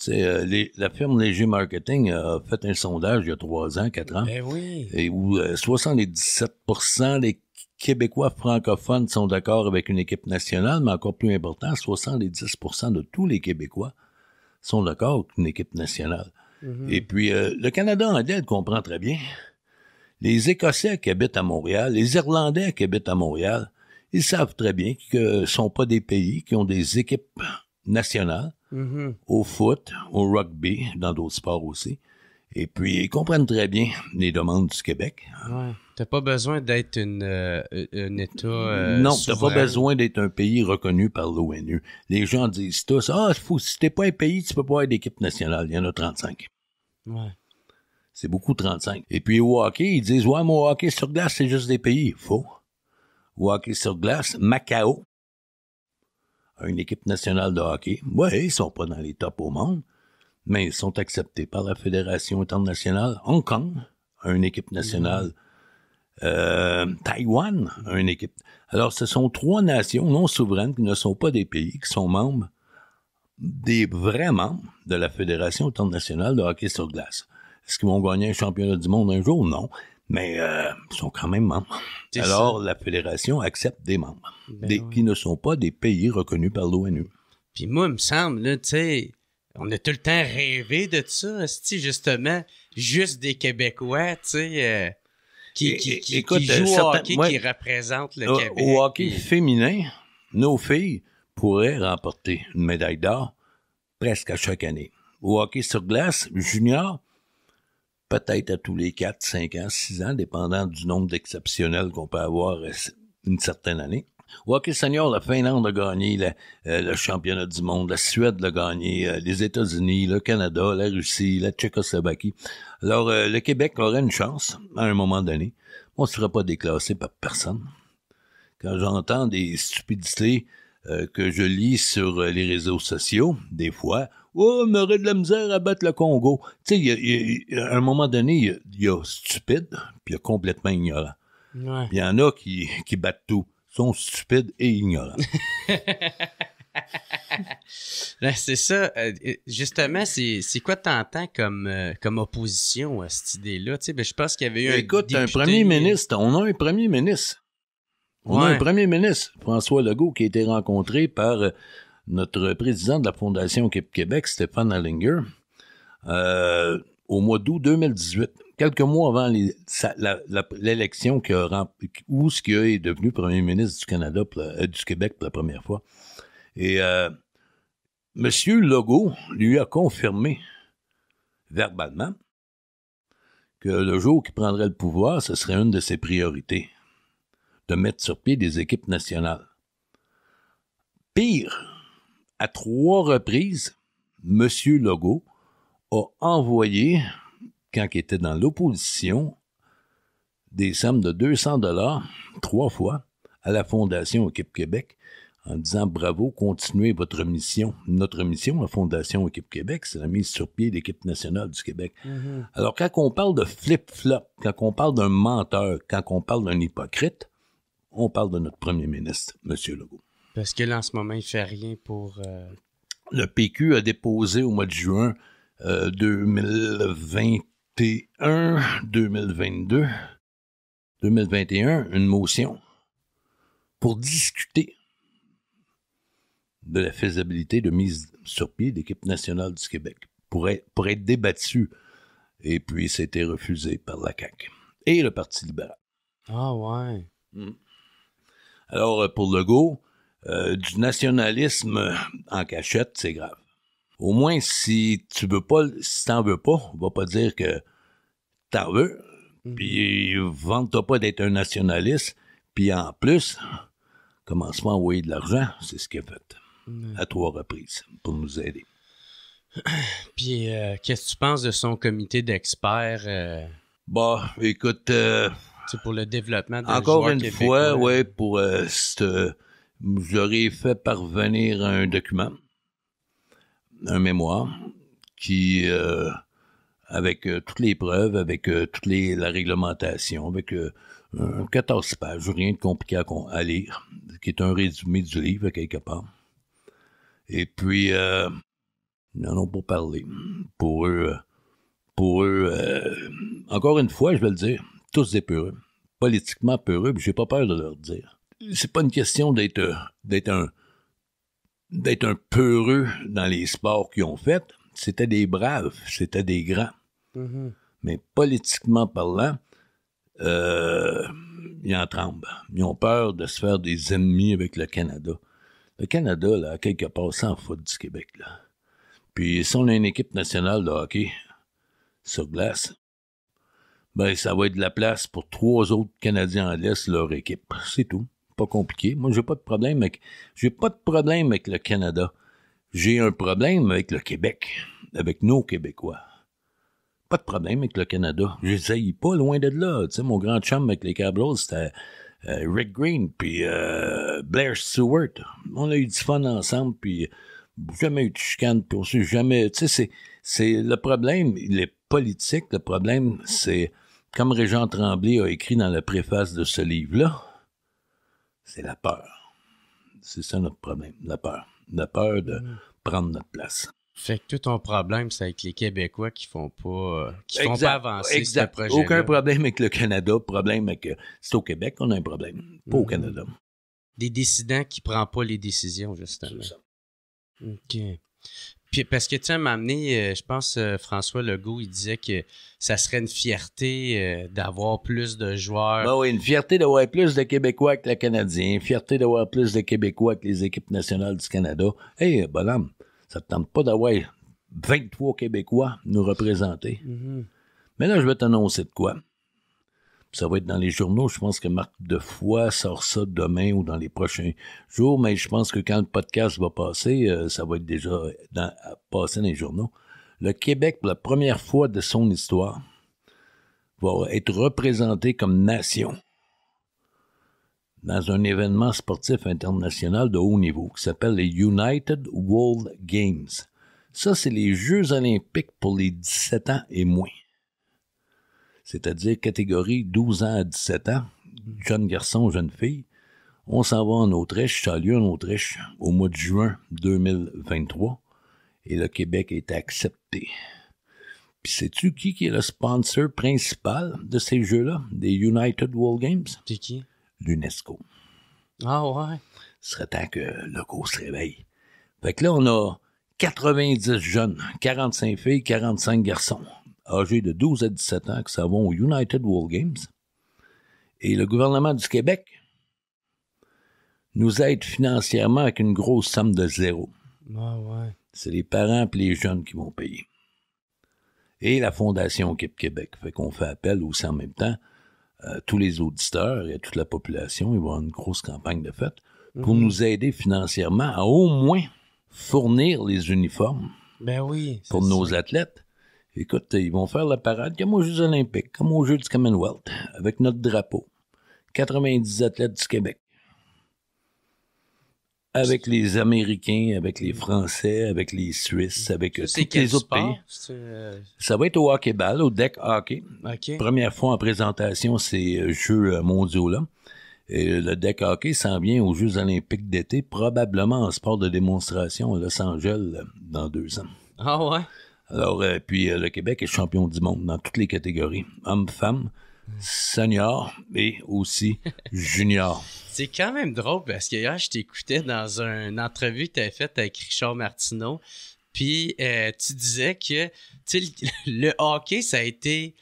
euh, les, la firme Léger Marketing a fait un sondage il y a trois ans, quatre ans, ben oui. et où 77 euh, des Québécois francophones sont d'accord avec une équipe nationale, mais encore plus important, 70 de tous les Québécois sont d'accord avec une équipe nationale. Mm-hmm. Et puis, euh, le Canada en dette comprend très bien. Les Écossais qui habitent à Montréal, les Irlandais qui habitent à Montréal, ils savent très bien que ne sont pas des pays qui ont des équipes nationales mm-hmm. au foot, au rugby, dans d'autres sports aussi. Et puis, ils comprennent très bien les demandes du Québec. Ouais. n'as pas besoin d'être une, euh, un État. Euh, non, n'as pas besoin d'être un pays reconnu par l'ONU. Les gens disent tous Ah, fou. si t'es pas un pays, tu peux pas avoir d'équipe nationale. Il y en a 35. Ouais. C'est beaucoup 35. Et puis au hockey, ils disent Ouais, mon hockey sur glace, c'est juste des pays. Faux ou hockey sur glace, Macao, une équipe nationale de hockey. Oui, ils sont pas dans les tops au monde, mais ils sont acceptés par la Fédération internationale. Hong Kong, une équipe nationale. Euh, Taïwan, une équipe. Alors, ce sont trois nations non souveraines qui ne sont pas des pays, qui sont membres, des vrais de la Fédération internationale de hockey sur glace. Est-ce qu'ils vont gagner un championnat du monde un jour? Non mais euh, ils sont quand même membres. Alors, la fédération accepte des membres ben qui ne sont pas des pays reconnus par l'ONU. Puis moi, il me semble, tu sais, on a tout le temps rêvé de ça, justement, juste des Québécois, tu sais, euh, qui, qui, qui, jouent au hockey, qui représentent le Québec. Au hockey féminin, nos filles pourraient remporter une médaille d'or presque à chaque année. Au hockey sur glace junior, peut-être à tous les 4, 5 ans, 6 ans, dépendant du nombre d'exceptionnels qu'on peut avoir euh, une certaine année. Au hockey senior, la Finlande a gagné euh, le, championnat du monde, la Suède l'a gagné, euh, les États-Unis, le Canada, la Russie, la Tchécoslovaquie. Alors, le Québec aurait une chance à un moment donné. On ne sera pas déclassé par personne. Quand j'entends des stupidités que je lis sur les réseaux sociaux, des fois, Oh, on de la misère à battre le Congo. Tu sais, à un moment donné, il y, a stupide, puis il y a complètement ignorant. Il y en a qui, battent tout. Ils sont stupides et ignorants. Ben, c'est ça. Euh, euh, justement, c'est quoi t'entends comme, euh, comme opposition à cette idée-là? Tu ben, je pense qu'il y avait eu Écoute, un. Écoute, un premier ministre, on a un premier ministre. On a un premier ministre, François Legault, qui a été rencontré par notre président de la Fondation Québec, Stéphane Allinger, euh, au mois d'août 2018, quelques mois avant l'élection où ce qui est devenu premier ministre du Canada, euh, du Québec pour la première fois. Et euh, Monsieur Legault lui a confirmé verbalement que le jour qu'il prendrait le pouvoir, ce serait une de ses priorités, de mettre sur pied des équipes nationales. Pire, à trois reprises, M. Legault a envoyé, quand il était dans l'opposition, des sommes de 200 dollars trois fois à la Fondation Équipe Québec en disant bravo, continuez votre mission. Notre mission, la Fondation Équipe Québec, c'est la mise sur pied de l'équipe nationale du Québec. Mm-hmm. Alors, quand on parle de flip-flop, quand on parle d'un menteur, quand on parle d'un hypocrite, on parle de notre premier ministre, M. Legault. Parce que là, en ce moment, il fait rien pour. Euh, le PQ a déposé au mois de juin 2021, 2022, 2021, une motion pour discuter de la faisabilité de mise sur pied d'équipe nationale du Québec pour être, pour être débattue. Et puis, c'était refusé par la CAQ et le Parti libéral. Ah ouais. Hmm. Alors, euh, pour le Legault, euh, du nationalisme en cachette, c'est grave. Au moins, si tu veux pas, si t'en veux pas, on va pas dire que t'en veux, mmh. puis vante-toi pas d'être un nationaliste, puis en plus, commence pas à envoyer de l'argent, c'est ce qu'il a fait, à trois reprises, pour nous aider. Puis, euh, qu'est-ce que tu penses de son comité d'experts? Euh? Bah, écoute. C'est pour le développement de Encore une fois, oui, pour ce J'aurais fait parvenir un document, un mémoire, qui, euh, avec euh, toutes les preuves, avec euh, toute la réglementation, avec 14 pages, rien de compliqué à, à, lire, qui est un résumé du livre, quelque part. Et puis, ils n'en ont pas parlé. Pour eux, pour eux encore une fois, je vais le dire, tous des peureux, politiquement peureux, je n'ai pas peur de leur dire c'est pas une question d'être euh, d'être un d'être un peureux dans les sports qu'ils ont fait. C'était des braves, c'était des grands. Mm-hmm. Mais politiquement parlant, euh, ils en tremblent. Ils ont peur de se faire des ennemis avec le Canada. Le Canada, là, quelque part, s'en fout du Québec, là. Puis si on a une équipe nationale de hockey sur glace, ben ça va être de la place pour trois autres Canadiens à l'Est, leur équipe. C'est tout pas compliqué. Moi, j'ai pas de problème avec, j'ai pas de problème avec le Canada. J'ai un problème avec le Québec, avec nos Québécois. Pas de problème avec le Canada. J'essaye pas loin de là. Tu sais, mon grand chum avec les Cabros, c'était euh, Rick Green, puis euh, Blair Stewart. On a eu du fun ensemble, puis jamais eu de chicane, puis on jamais... Tu sais, c'est, c'est le problème, il est politique. Le problème, c'est, comme Régent Tremblay a écrit dans la préface de ce livre-là, c'est la peur. C'est ça notre problème, la peur. La peur de mm. prendre notre place. Fait que tout ton problème, c'est avec les Québécois qui font pas, euh, qui font pas avancer ce projet. Aucun problème avec le Canada, problème avec. Euh, c'est au Québec qu'on a un problème, pas au mm-hmm. Canada. Des décidents qui ne prennent pas les décisions, justement. OK parce que, tu sais, m'amener, euh, je pense, euh, François Legault, il disait que ça serait une fierté euh, d'avoir plus de joueurs. Ben oui, une fierté d'avoir plus de Québécois que les Canadiens. une fierté d'avoir plus de Québécois que les équipes nationales du Canada. Hé, hey, bonhomme, ça ne te tente pas d'avoir 23 Québécois nous représenter. Mm-hmm. Mais là, je vais t'annoncer de quoi. Ça va être dans les journaux. Je pense que Marc Defoy sort ça demain ou dans les prochains jours, mais je pense que quand le podcast va passer, euh, ça va être déjà dans, passé dans les journaux. Le Québec, pour la première fois de son histoire, va être représenté comme nation dans un événement sportif international de haut niveau qui s'appelle les United World Games. Ça, c'est les Jeux olympiques pour les 17 ans et moins c'est-à-dire catégorie 12 ans à 17 ans, jeunes garçons, jeunes filles. On s'en va en Autriche, ça a lieu en Autriche, au mois de juin 2023, et le Québec est accepté. Puis sais-tu qui, est le sponsor principal de ces jeux-là, des United World Games? C'est qui? L'UNESCO. Ah ouais? Ce serait temps que le se réveille. Fait que là, on a 90 jeunes, 45 filles, 45 garçons âgés de 12 à 17 ans qui s'en vont au United World Games. Et le gouvernement du Québec nous aide financièrement avec une grosse somme de zéro. Ah, c'est les parents et les jeunes qui vont payer. Et la Fondation Équipe Québec. Fait qu'on fait appel aussi en même temps à euh, tous les auditeurs et à toute la population. Ils vont avoir une grosse campagne de fête pour mhm. nous aider financièrement à au moins fournir les uniformes ben oui, pour nos athlètes Écoute, ils vont faire la parade comme aux Jeux olympiques, comme aux Jeux du Commonwealth, avec notre drapeau. 90 athlètes du Québec. Avec les Américains, avec les Français, avec les Suisses, avec euh, tous les autres pays. Euh, Ça va être au hockey-ball, au deck hockey. Première fois en présentation ces euh, Jeux mondiaux-là. Et le deck hockey s'en vient aux Jeux olympiques d'été, probablement en sport de démonstration à Los Angeles dans deux ans. Ah ouais? Alors, euh, puis euh, le Québec est champion du monde dans toutes les catégories, hommes, femmes, seniors et aussi juniors. C'est quand même drôle parce que hier, je t'écoutais dans une entrevue que tu avais faite avec Richard Martineau. Puis euh, tu disais que le, hockey, ça a été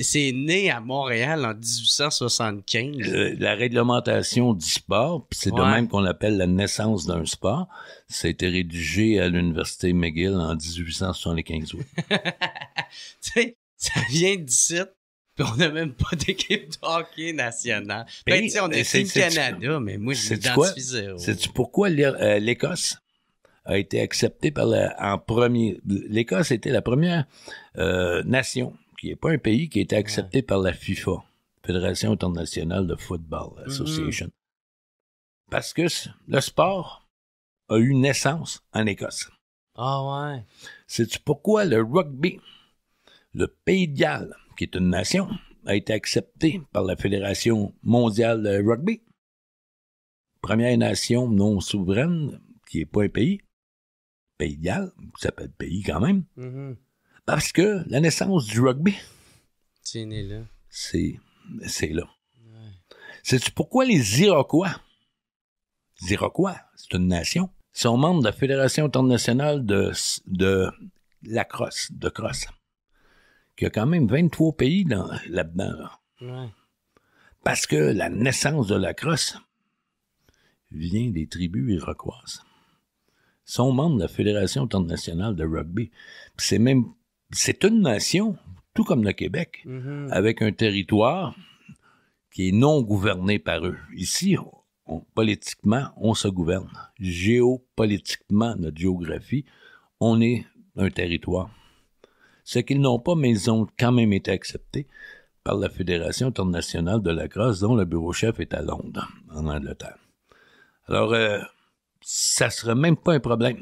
c'est né à Montréal en 1875. Euh, la réglementation du sport, puis c'est de même qu'on l'appelle la naissance d'un sport, ça a été rédigé à l'Université McGill en 1875. tu sais, ça vient d'ici, puis on n'a même pas d'équipe de hockey nationale. Ben, si on est, ici Canada, mais moi, je m'identifie zéro. Sais-tu pourquoi euh, l'Écosse a été acceptée par en premier... L'Écosse était la première euh, nation qui n'est pas un pays qui a été accepté par la FIFA, Fédération internationale de football association, mm-hmm. parce que le sport a eu naissance en Écosse. Ah ouais. C'est pourquoi le rugby, le Pays de Galles, qui est une nation, a été accepté par la Fédération mondiale de rugby. Première nation non souveraine, qui n'est pas un pays. Pays de Galles, ça s'appelle pays quand même. Mm-hmm. Parce que la naissance du rugby. C'est là. C'est, là. pourquoi les Iroquois, les Iroquois, c'est une nation, sont membres de la Fédération internationale de, de la crosse, de crosse. qui a quand même 23 pays dans, là-dedans. Parce que la naissance de la crosse vient des tribus iroquoises. Ils sont membres de la Fédération internationale de rugby. Puis c'est même c'est une nation, tout comme le Québec, mm-hmm. avec un territoire qui est non gouverné par eux. Ici, politiquement, on se gouverne. Géopolitiquement, notre géographie, on est un territoire. Ce qu'ils n'ont pas, mais ils ont quand même été acceptés par la Fédération internationale de la crosse, dont le bureau chef est à Londres, en Angleterre. Alors, euh, ça ne serait même pas un problème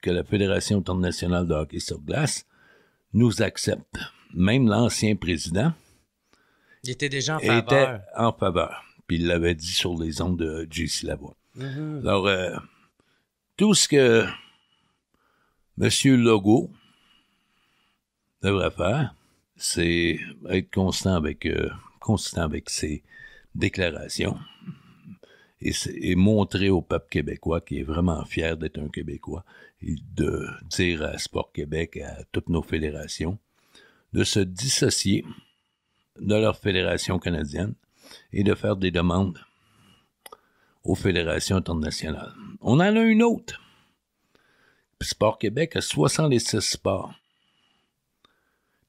que la Fédération internationale de hockey sur glace nous accepte. Même l'ancien président. Il était déjà en faveur. Était en faveur. Puis il l'avait dit sur les ondes de JC Lavoie. Mm-hmm. Alors, euh, tout ce que M. Legault devrait faire, c'est être constant avec, euh, avec ses déclarations et, et montrer au peuple québécois qui est vraiment fier d'être un Québécois de dire à Sport Québec, à toutes nos fédérations, de se dissocier de leur fédération canadienne et de faire des demandes aux fédérations internationales. On en a une autre. Sport Québec a 66 sports.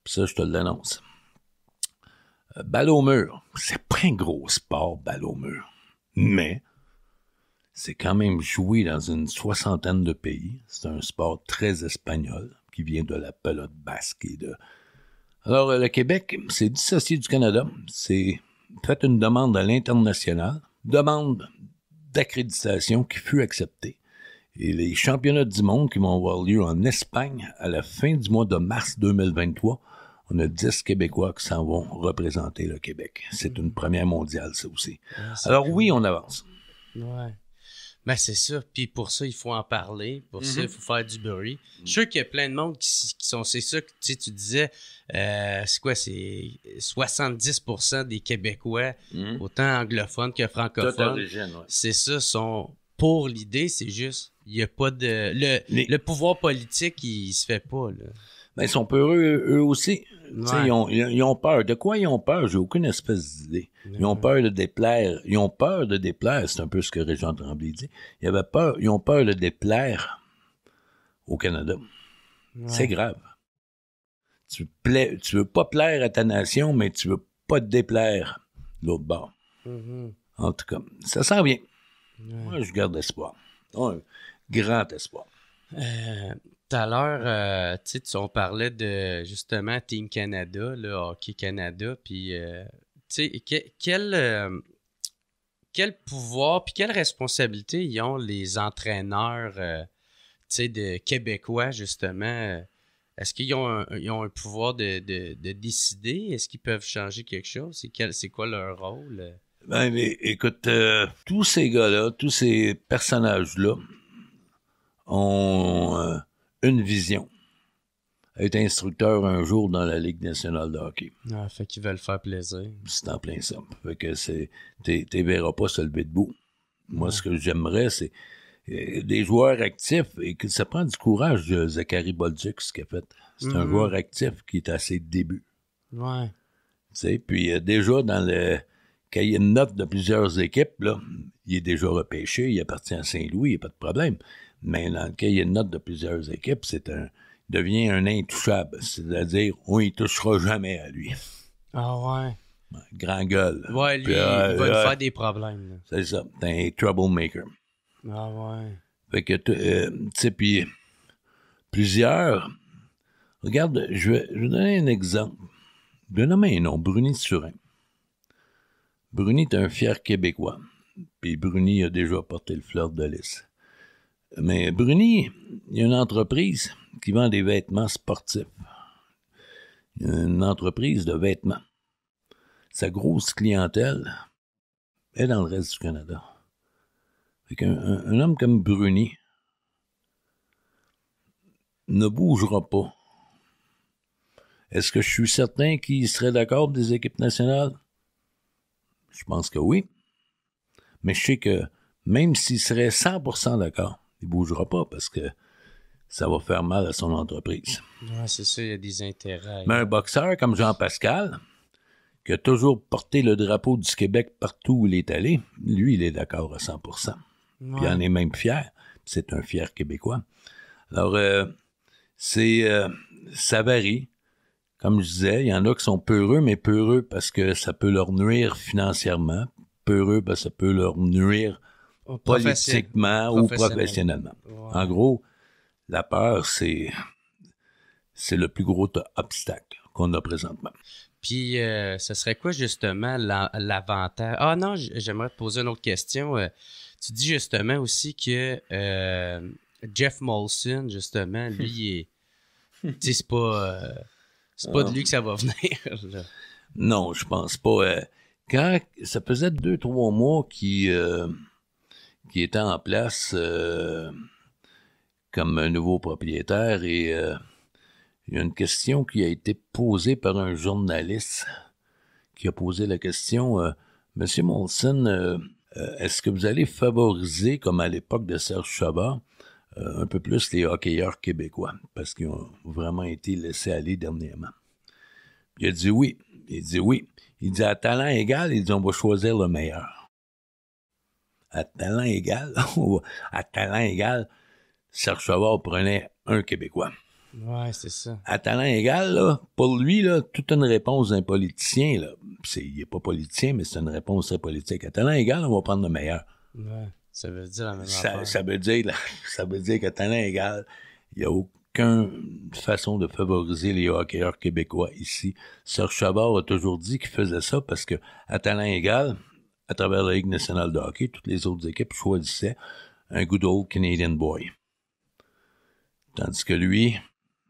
Puis ça, je te l'annonce. Euh, balle au mur, c'est pas un gros sport, ballon au mur. Mais c'est quand même joué dans une soixantaine de pays. C'est un sport très espagnol qui vient de la pelote basque de. Alors, euh, le Québec s'est dissocié du Canada. C'est fait une demande à l'international, demande d'accréditation qui fut acceptée. Et les championnats du monde qui vont avoir lieu en Espagne à la fin du mois de mars 2023, on a 10 Québécois qui s'en vont représenter le Québec. C'est une première mondiale, ça aussi. Ah, Alors oui, on avance. Ben, c'est ça. Puis pour ça, il faut en parler. Pour ça, mm-hmm. il faut faire du bruit. Mm. Je suis sûr qu'il y a plein de monde qui, sont. C'est ça que tu, disais. Euh, c'est quoi C'est 70% des Québécois, mm. autant anglophones que francophones. C'est ça, sont pour l'idée. C'est juste, il n'y a pas de. Le, pouvoir politique, il, il se fait pas. Là. Mais ben, ils sont peureux eux aussi. Ils, ont, peur. De quoi ils ont peur? J'ai aucune espèce d'idée. Ils ont peur de déplaire. Ils ont peur de déplaire. C'est un peu ce que Régent Tremblay dit. Ils, peur, ils ont peur de déplaire au Canada. C'est grave. Tu, ne tu veux pas plaire à ta nation, mais tu veux pas te déplaire l'autre bord. Mm-hmm. En tout cas, ça sent bien. Moi, je garde espoir. grand espoir. Euh, tout à l'heure, euh, on parlait de justement Team Canada, le Hockey Canada, puis euh, quel, euh, quel pouvoir puis quelle responsabilité ont les entraîneurs de Québécois, justement? Est-ce qu'ils ont, un, ont un pouvoir de, décider? Est-ce qu'ils peuvent changer quelque chose? C'est, quoi leur rôle? Ben, écoute, tous ces gars-là, tous ces personnages-là ont une vision. Être instructeur un jour dans la Ligue nationale de hockey. Ah, fait qu'ils veulent faire plaisir. C'est en plein ça. Fait que c'est. T'es verras pas se lever debout. Moi, ce que j'aimerais, c'est euh, des joueurs actifs et que ça prend du courage de Zachary Bolduc, ce qu'il a fait. C'est un mhm. joueur actif qui est à ses débuts. Ouais. Tu sais, puis euh, déjà dans le cahier de notes de plusieurs équipes, il est déjà repêché, il appartient à Saint-Louis, il n'y a pas de problème. Mais dans le cas, il y a une note de plusieurs équipes, c'est un, il devient un intouchable. C'est-à-dire, on ne touchera jamais à lui. Ah ouais. Grand gueule. Ouais, lui, il va euh, lui euh, faire des problèmes. C'est ça. T'es un troublemaker. Ah ouais. Fait que, euh, tu sais, puis plusieurs. Regarde, je vais, je vais donner un exemple. Je vais nommer un nom, Bruni Surin. Bruni est un fier Québécois. Puis Bruni a déjà porté le fleur de lys. Mais Bruni, il y a une entreprise qui vend des vêtements sportifs. Une entreprise de vêtements. Sa grosse clientèle est dans le reste du Canada. un, homme comme Bruni ne bougera pas. Est-ce que je suis certain qu'il serait d'accord des équipes nationales? Je pense que oui. Mais je sais que même s'il serait 100% d'accord, il bougera pas parce que ça va faire mal à son entreprise. Ouais, c'est ça, il y a des intérêts. Mais un boxeur comme Jean-Pascal, qui a toujours porté le drapeau du Québec partout où il est allé, lui, il est d'accord à 100 il en est même fier. C'est un fier Québécois. Alors, euh, c'est, euh, ça varie. Comme je disais, il y en a qui sont peureux, mais peureux parce que ça peut leur nuire financièrement, peureux parce que ça peut leur nuire politiquement ou professionnellement. En gros, la peur, c'est, c'est le plus gros obstacle qu'on a présentement. Puis, euh, ce serait quoi justement l'avantage? Ah non, j'aimerais te poser une autre question. Euh, tu dis justement aussi que euh, Jeff Molson, justement, lui, c'est pas, c'est pas de ah. lui que ça va venir. Non, je pense pas. quand ça faisait deux, trois mois qui qui était en place euh, comme un nouveau propriétaire. Et euh, il y a une question qui a été posée par un journaliste qui a posé la question euh, Monsieur Molson, est-ce que vous allez favoriser, comme à l'époque de Serge Chabat, un peu plus les hockeyeurs québécois, parce qu'ils ont vraiment été laissés aller dernièrement. Il a dit oui. Il dit oui. Il dit à talent égal, il dit on va choisir le meilleur à talent égal, à talent égal, prenait un Québécois. Ouais, c'est ça. À talent égal, pour lui, là, toute une réponse d'un politicien, il n'est pas politicien, mais c'est une réponse très politique. À talent égal, on va prendre le meilleur. Ouais, ça veut dire la même ça, ça veut dire, qu'à talent égal, il n'y a aucune façon de favoriser les hockeyeurs québécois ici. Serge Chavard a toujours dit qu'il faisait ça parce que à talent égal, à travers la Ligue nationale de hockey, toutes les autres équipes choisissaient un good old Canadian boy. Tandis que lui,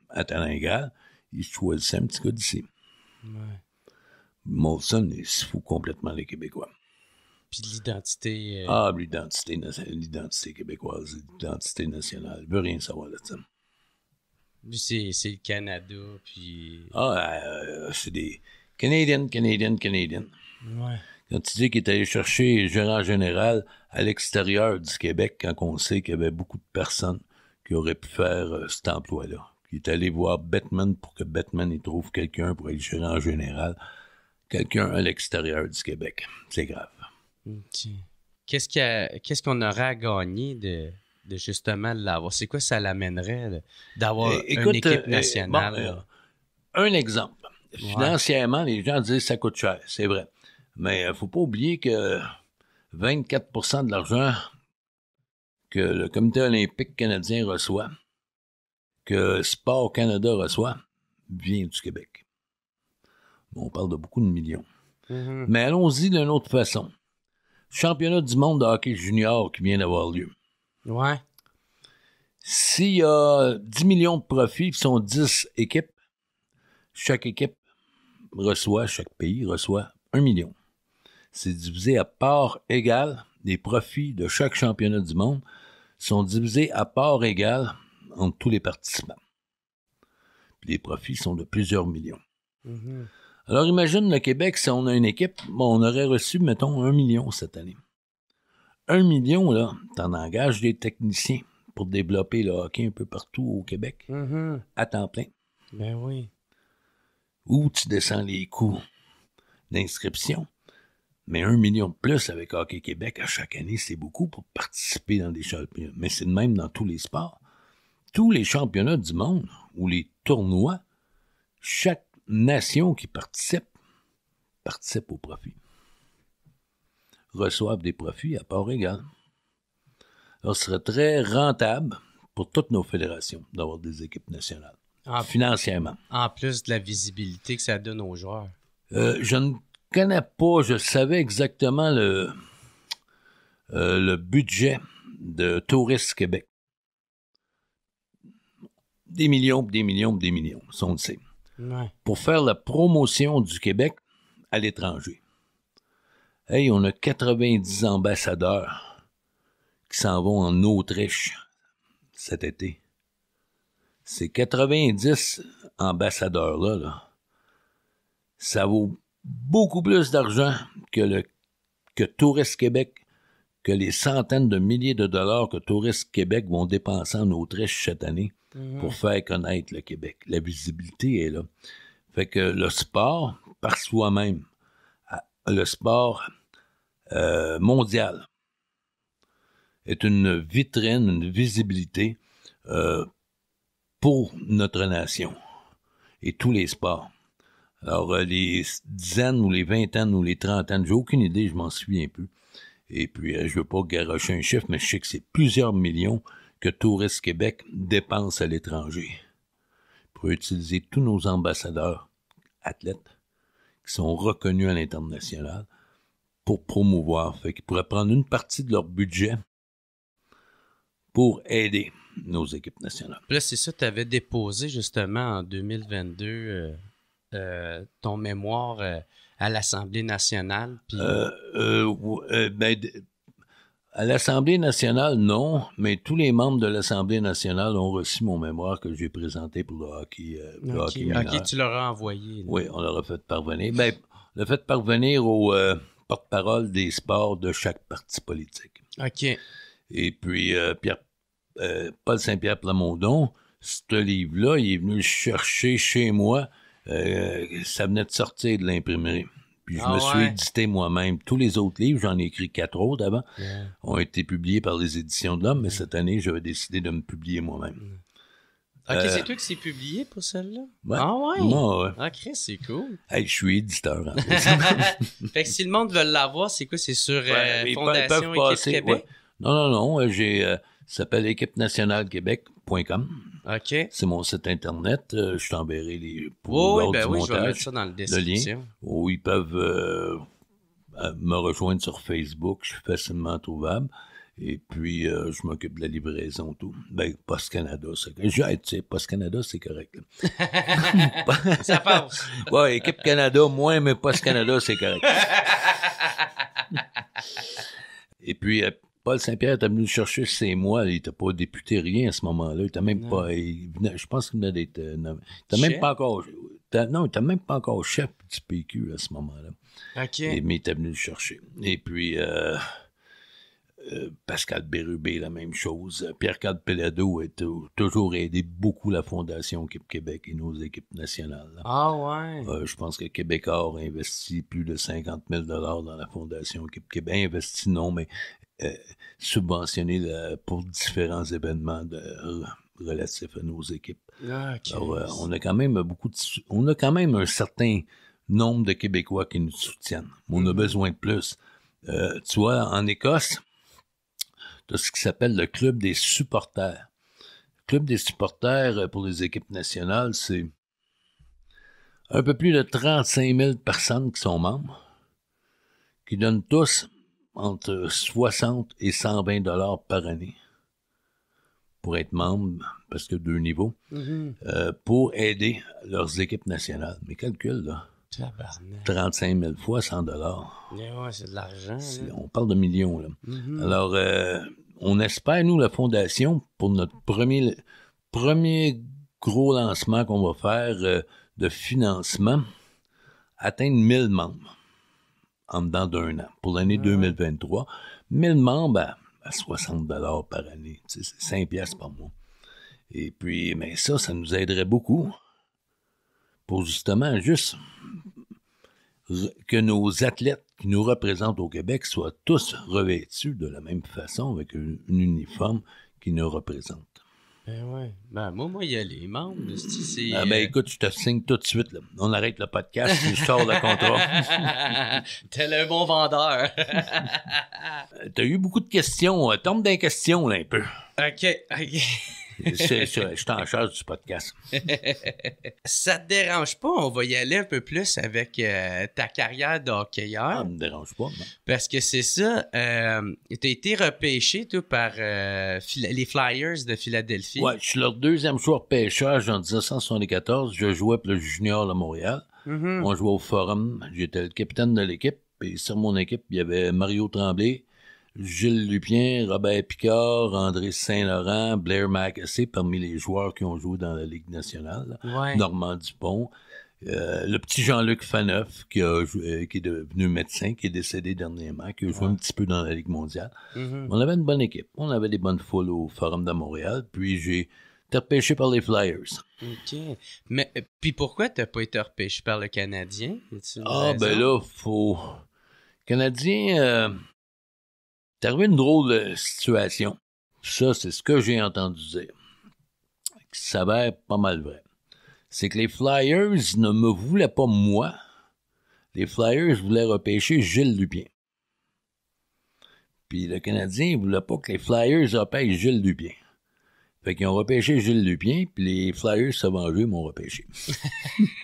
à Taringal, il choisissait un petit gars d'ici. Ouais. Molson, il se fout complètement les Québécois. Puis l'identité. Euh, ah, l'identité, l'identité québécoise, l'identité nationale. ne veut rien savoir de ça. C'est, c'est le Canada, puis. Ah, euh, c'est des. Canadiens, Canadiens. Canadian. Ouais quand tu dis qu'il est allé chercher le gérant général à l'extérieur du Québec, quand on sait qu'il y avait beaucoup de personnes qui auraient pu faire euh, cet emploi-là, Il est allé voir Batman pour que Batman y trouve quelqu'un pour être gérant général, quelqu'un à l'extérieur du Québec. C'est grave. Qu'est-ce qu'on qu à gagner de, justement l'avoir? C'est quoi ça l'amènerait d'avoir eh, une équipe euh, nationale? Euh, un exemple. Financièrement, les gens disent que ça coûte cher, c'est vrai. Mais il euh, ne faut pas oublier que 24 de l'argent que le Comité olympique canadien reçoit, que Sport Canada reçoit, vient du Québec. On parle de beaucoup de millions. Mm-hmm. Mais allons-y d'une autre façon. Championnat du monde de hockey junior qui vient d'avoir lieu. Ouais. S'il y a 10 millions de profits, qui sont 10 équipes, chaque équipe reçoit, chaque pays reçoit 1 million c'est divisé à part égale. Les profits de chaque championnat du monde sont divisés à part égale entre tous les participants. les profits sont de plusieurs millions. Mm-hmm. Alors imagine le Québec, si on a une équipe, on aurait reçu, mettons, un million cette année. Un million, là, t'en engages des techniciens pour développer le hockey un peu partout au Québec, mm-hmm. à temps plein. Ben oui. Où tu descends les coûts d'inscription, mais un million de plus avec Hockey Québec à chaque année, c'est beaucoup pour participer dans des champions. Mais c'est de même dans tous les sports. Tous les championnats du monde ou les tournois, chaque nation qui participe participe au profit. Reçoivent des profits à part égale. Alors, ce serait très rentable pour toutes nos fédérations d'avoir des équipes nationales. financièrement. En plus de la visibilité que ça donne aux joueurs. Euh, je ne connais pas, je savais exactement le, euh, le budget de Touristes Québec. Des millions, des millions, des millions, ça on le sait. Pour faire la promotion du Québec à l'étranger. Hey, on a 90 ambassadeurs qui s'en vont en Autriche cet été. Ces 90 ambassadeurs là, ça vaut beaucoup plus d'argent que le que Québec, que les centaines de milliers de dollars que Touristes Québec vont dépenser en Autriche cette année mhm. pour faire connaître le Québec. La visibilité est là. Fait que le sport, par soi-même, le sport euh, mondial, est une vitrine, une visibilité euh, pour notre nation et tous les sports. Alors, euh, les dizaines ou les vingtaines ou les trentaines, j'ai aucune idée, je m'en souviens plus. Et puis, je euh, je veux pas garocher un chiffre, mais je sais que c'est plusieurs millions que Tourisme Québec dépense à l'étranger pour utiliser tous nos ambassadeurs, athlètes, qui sont reconnus à l'international pour promouvoir, fait qu'ils pourraient prendre une partie de leur budget pour aider nos équipes nationales. Là, c'est ça, tu avais déposé justement en 2022 euh, ton mémoire euh, à l'Assemblée nationale? Euh, ben, à l'Assemblée nationale, non, mais tous les membres de l'Assemblée nationale ont reçu mon mémoire que j'ai présenté pour le hockey. tu l'auras envoyé. Oui, on leur fait parvenir. Ben, on l'a fait parvenir au porte-parole des sports de chaque parti politique. OK. Et puis, Pierre, Paul Saint-Pierre Plamondon, ce livre-là, il est venu le chercher chez moi euh, ça venait de sortir de l'imprimerie. Puis je ah me suis édité moi-même. Tous les autres livres, j'en ai écrit quatre autres avant, ont été publiés par les Éditions de l'Homme, mais mm. cette année, j'avais décidé de me publier moi-même. Mm. Ok, euh, c'est toi qui s'est publié pour celle-là? Ah ouais? Moi, ouais. Ah, c'est cool. je suis éditeur. fait. que si le monde veut l'avoir, c'est quoi? C'est sur euh, Fondation Équipe Québec? Non, non, non. ça s'appelle équipe nationale québec.com. C'est mon site Internet. Euh, je t'enverrai les pour ben oui, je vais mettre ça dans le, le lien. Où ils peuvent euh, euh, me rejoindre sur Facebook. Je suis facilement trouvable. Et puis, je m'occupe de la livraison, tout. Ben, Post Canada, c'est correct. J'ai sais, Post Canada, c'est correct. ça passe. Équipe Canada, moins, mais Post Canada, c'est correct. Et puis, Paul Saint-Pierre était venu le chercher ces mois. Il n'était pas député rien à ce moment-là. Il même pas. je pense qu'il venait d'être euh, même pas encore. Non, il n'était même pas encore chef du PQ à ce moment-là. OK. mais il était venu le chercher. Et puis. Euh, euh, Pascal Bérubé, la même chose. pierre claude Pelladeau a toujours aidé beaucoup la Fondation Équipe Québec et nos équipes nationales. Ah ouais? je pense que Québécois a investi plus de 50 000 dans la Fondation Équipe Québec. Investi, non, mais euh, subventionné pour différents événements relatifs à nos équipes. Ah, euh, on a quand même beaucoup on a quand même un certain nombre de Québécois qui nous soutiennent. On a mhm. besoin de plus. Euh, tu vois, en Écosse, tu as ce qui s'appelle le club des supporters. Le club des supporters pour les équipes nationales, c'est un peu plus de 35 000 personnes qui sont membres, qui donnent tous entre 60 et 120 dollars par année pour être membre, parce que deux niveaux, mm-hmm. euh, pour aider leurs équipes nationales. Mais calcule là. 35 000 fois 100 dollars. Eh c'est de l'argent. On parle de millions. Là. Mm-hmm. Alors, euh, on espère, nous, la fondation, pour notre premier, premier gros lancement qu'on va faire euh, de financement, atteindre 1000 membres en dedans d'un an. Pour l'année 2023, ah 1000 membres à, 60 60 par année. C'est 5 pièces par mois. Et puis, mais ça, ça nous aiderait beaucoup pour justement juste que nos athlètes qui nous représentent au Québec soient tous revêtus de la même façon avec un uniforme qui nous représente. Eh ben, moi, moi, il y a les membres. C'est, ah ben, euh, écoute, je te signe tout de suite. Là. On arrête le podcast, je sors le contrat. T'es le bon vendeur. Euh, t'as eu beaucoup de questions. Euh, tombe des questions, là, un peu. OK, OK je suis en charge du podcast. ça te dérange pas, on va y aller un peu plus avec euh, ta carrière d'hockeyeur. Ah, ça me dérange pas. Parce que c'est ça, euh, tu as été repêché par euh, les Flyers de Philadelphie. Oui, je suis leur deuxième soir pêcheur en 1974. Je jouais pour le junior à Montréal. Mm-hmm. On jouait au Forum. J'étais le capitaine de l'équipe. Et sur mon équipe, il y avait Mario Tremblay, Gilles Lupien, Robert Picard, André Saint-Laurent, Blair Macassé, parmi les joueurs qui ont joué dans la Ligue nationale, Normand Dupont, euh, le petit Jean-Luc Faneuf, euh, qui, est devenu médecin, qui est décédé dernièrement, qui a joué un petit peu dans la Ligue mondiale. Mm-hmm. On avait une bonne équipe. On avait des bonnes foules au Forum de Montréal. Puis j'ai été repêché par les Flyers. OK. Mais euh, puis pourquoi t'as pas été repêché par le Canadien? Ah, ben là, faut... Canadien, c'est arrivé une drôle de situation. Ça, c'est ce que j'ai entendu dire, qui s'avère pas mal vrai. C'est que les Flyers ne me voulaient pas moi. Les Flyers voulaient repêcher Gilles Lupien. Puis le Canadien ne voulait pas que les Flyers repêchent Gilles Lupien. Fait qu'ils ont repêché Gilles Lupien, puis les Flyers sont jeu m'ont repêché.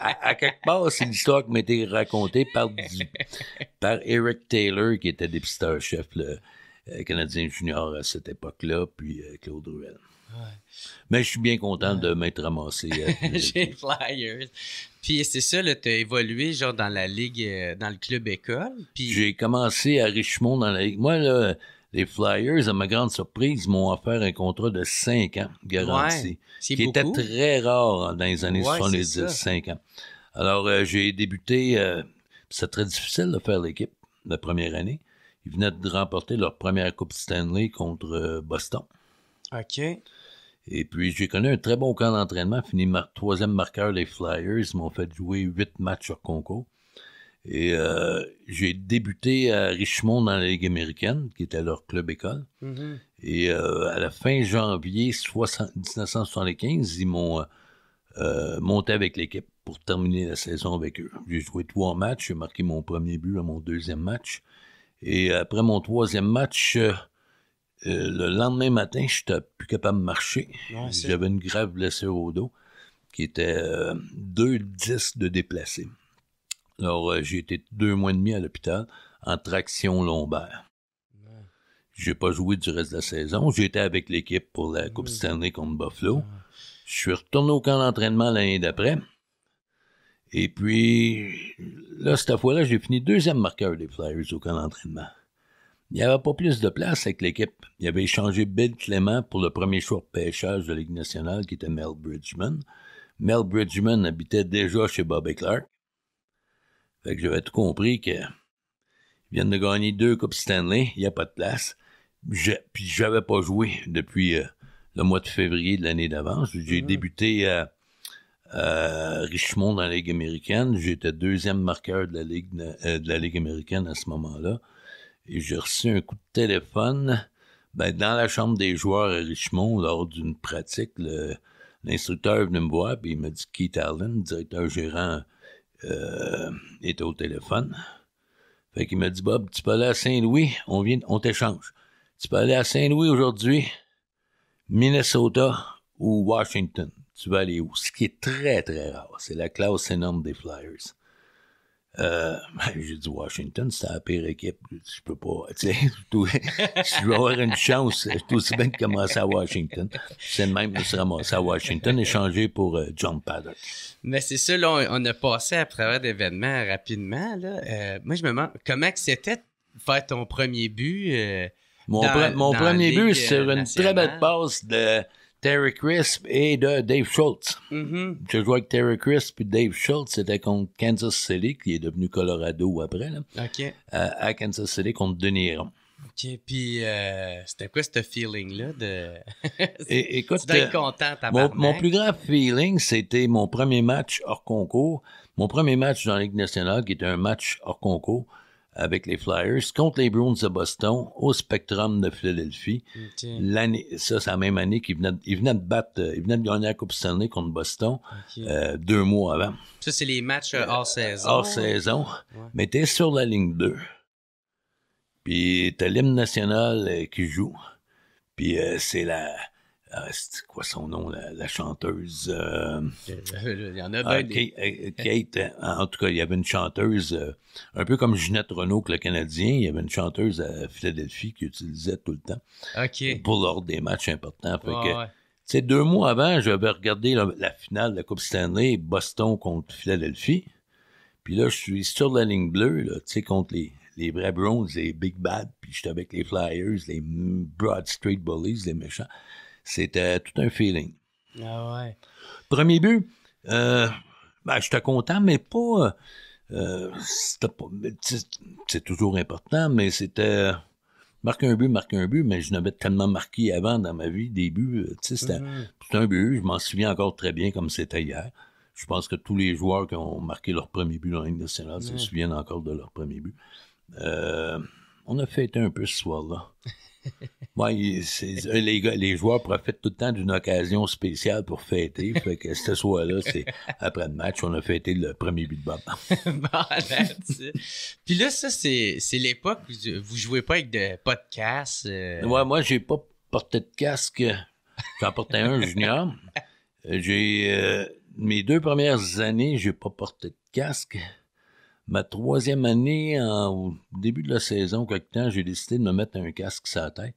à, quelque part, c'est l'histoire qui m'a été racontée par, par Eric Taylor, qui était dépisteur-chef euh, canadien junior à cette époque-là, puis euh, Claude Ruel. Mais je suis bien content de m'être ramassé. Euh, les Flyers. Puis c'est ça, tu as évolué genre dans la ligue, dans le club école. Puis... J'ai commencé à Richmond dans la ligue. Moi, là, les Flyers, à ma grande surprise, m'ont offert un contrat de 5 ans garanti, qui était très rare dans les années 70, 5 ans. Alors, euh, j'ai débuté, c'est euh, très difficile de faire l'équipe la première année. Ils venaient de remporter leur première Coupe Stanley contre euh, Boston. OK. Et puis, j'ai connu un très bon camp d'entraînement, fini ma troisième marqueur des Flyers, m'ont fait jouer 8 matchs au concours. Et euh, j'ai débuté à Richmond dans la Ligue américaine, qui était leur club école. Mm-hmm. Et euh, à la fin janvier 1975, ils m'ont euh, monté avec l'équipe pour terminer la saison avec eux. J'ai joué trois matchs, j'ai marqué mon premier but à mon deuxième match. Et après mon troisième match, le lendemain matin, je n'étais plus capable de marcher. J'avais une grave blessure au dos qui était 2-10 de déplacé. Alors, euh, j'ai été deux mois et demi à l'hôpital en traction lombaire. J'ai pas joué du reste de la saison. J'ai été avec l'équipe pour la Coupe mm. Stanley contre Buffalo. Ah. Je suis retourné au camp d'entraînement l'année d'après. Et puis, là, cette fois-là, j'ai fini deuxième marqueur des Flyers au camp d'entraînement. Il n'y avait pas plus de place avec l'équipe. Il avait échangé Bill Clément pour le premier choix de pêchage de la Ligue nationale, qui était Mel Bridgman. Mel Bridgman habitait déjà chez Bobby Clark que j'avais tout compris que viennent de gagner deux Coupes Stanley, il n'y a pas de place. Je, puis j'avais pas joué depuis euh, le mois de février de l'année d'avance. J'ai ah. débuté à, Richmond dans la Ligue américaine. J'étais deuxième marqueur de la Ligue, euh, de, la Ligue américaine à ce moment-là. Et j'ai reçu un coup de téléphone ben, dans la chambre des joueurs à Richmond lors d'une pratique. l'instructeur est venu me voir et il m'a dit Keith Allen, directeur gérant euh, était au téléphone. Fait qu'il m'a dit Bob, tu peux aller à Saint-Louis, on vient, on t'échange. Tu peux aller à Saint-Louis aujourd'hui, Minnesota ou Washington. Tu vas aller où? Ce qui est très, très rare. C'est la classe énorme des Flyers. Euh, ben, j'ai dit Washington, c'est la pire équipe. Je peux pas. Tu sais, si je veux avoir une chance, c'est aussi bien que commencer à Washington. C'est le même de se ramasser à Washington, échanger pour euh, John Paddock. Mais c'est ça, là, on, a passé à travers d'événements rapidement. Là. Euh, moi, je me demande comment c'était faire ton premier but. Euh, mon, mon premier but, c'est une très belle passe de Terry Crisp et de Dave Schultz. Je mm-hmm. jouais avec Terry Crisp et Dave Schultz, c'était contre Kansas City, qui est devenu Colorado après, là, euh, à Kansas City contre Denier. OK, puis euh, c'était quoi ce feeling-là de... écoute, euh, content, mon, mon, plus grand feeling, c'était mon premier match hors concours. Mon premier match dans la Ligue nationale, qui était un match hors concours avec les Flyers contre les Bruins de Boston au Spectrum de Philadelphie. ça, c'est la même année qu'ils venaient, de battre, euh, ils venaient de gagner la Coupe Stanley contre Boston euh, deux mois avant. Ça, c'est les matchs euh, hors saison. Hors saison. Mais t'es sur la ligne 2. Puis t'as l'hymne national qui joue. Puis c'est la ah, c'est quoi son nom, la, chanteuse? Euh, il y en a ah, Kate, euh, hein. en tout cas, il y avait une chanteuse, euh, un peu comme Ginette Renault que le Canadien, il y avait une chanteuse à Philadelphie qui utilisait tout le temps pour lors des matchs importants. Deux mois avant, j'avais regardé la, finale de la Coupe Stanley, Boston contre Philadelphie. Puis là, je suis sur la ligne bleue, contre les, les vrais Browns, les Big Bad, puis j'étais avec les Flyers, les Broad Street Bullies, les méchants. C'était tout un feeling. Ah ouais. Premier but, euh, ben, j'étais content, mais pas. Euh, c'est toujours important, mais c'était. Marque un but, marque un but, mais je n'avais tellement marqué avant dans ma vie, des buts. Euh, c'était mm-hmm. tout un but, je m'en souviens encore très bien comme c'était hier. Je pense que tous les joueurs qui ont marqué leur premier but dans la Ligue nationale se mm. souviennent encore de leur premier but. Euh, on a fêté un peu ce soir-là. Euh, les, joueurs profitent tout le temps d'une occasion spéciale pour fêter. Fait que ce soir-là, c'est après le match, on a fêté le premier but de Bob. Puis là, ça, c'est l'époque où vous jouez pas avec de podcasts. Moi, euh. Ouais, moi, j'ai pas porté de casque. J'en portais un junior. Euh, j'ai mes deux premières années, j'ai pas porté de casque ma troisième année, au début de la saison, quelque temps, j'ai décidé de me mettre un casque sur la tête.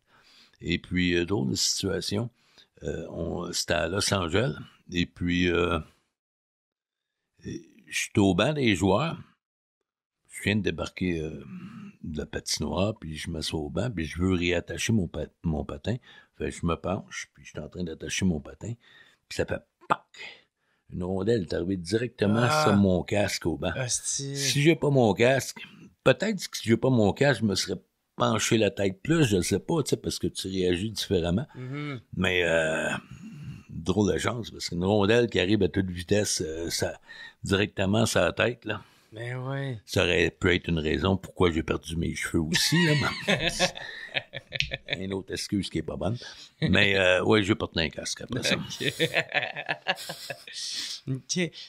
Et puis, euh, d'autres situations, euh, c'était à Los Angeles. Et puis, euh, je suis au banc des joueurs. Je viens de débarquer de la patinoire, puis je m'assois au banc, puis je veux réattacher mon, patin. Fait, je me penche, puis je suis en train d'attacher mon patin. Puis ça fait pac! une rondelle est arrivée directement ah. sur mon casque au banc. Si j'ai pas mon casque, peut-être que si j'ai pas mon casque, je me serais penché la tête plus, je ne sais pas, tu sais, parce que tu réagis différemment. Mm-hmm. Mais euh, drôle de chance, parce qu'une rondelle qui arrive à toute vitesse euh, directement sur la tête, là. Ben ça aurait pu être une raison pourquoi j'ai perdu mes cheveux aussi. une autre excuse qui n'est pas bonne. Mais euh, ouais, je vais porter un casque après ça.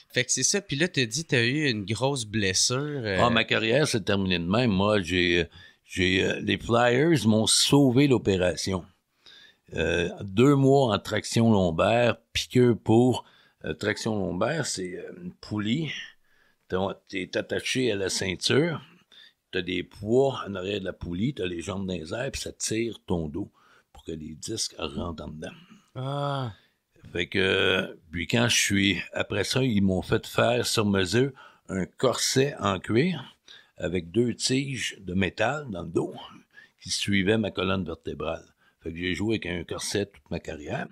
Fait que c'est ça. Puis là, tu as dit tu as eu une grosse blessure. Euh. Ah, ma carrière s'est terminée de même. Moi, j'ai, euh, les Flyers m'ont sauvé l'opération. deux mois en traction lombaire, piqueux pour traction lombaire, c'est une poulie tu es attaché à la ceinture, tu as des poids en arrière de la poulie, tu as les jambes dans les airs, puis ça tire ton dos pour que les disques rentrent en dedans. Ah. Fait que, puis quand je suis. Après ça, ils m'ont fait faire sur mesure un corset en cuir avec deux tiges de métal dans le dos qui suivaient ma colonne vertébrale. Fait que j'ai joué avec un corset toute ma carrière.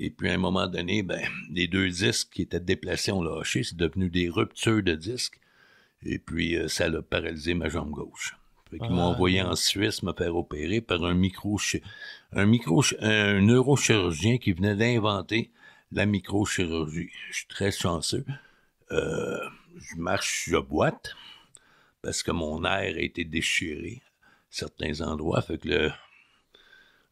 Et puis, à un moment donné, ben, les deux disques qui étaient déplacés ont lâché. C'est devenu des ruptures de disques. Et puis, euh, ça a paralysé ma jambe gauche. Ils m'ont ah, envoyé en Suisse me faire opérer par un micro... Un micro... Un neurochirurgien qui venait d'inventer la microchirurgie. Je suis très chanceux. Euh, je marche, je boite, parce que mon air a été déchiré à certains endroits. Fait que le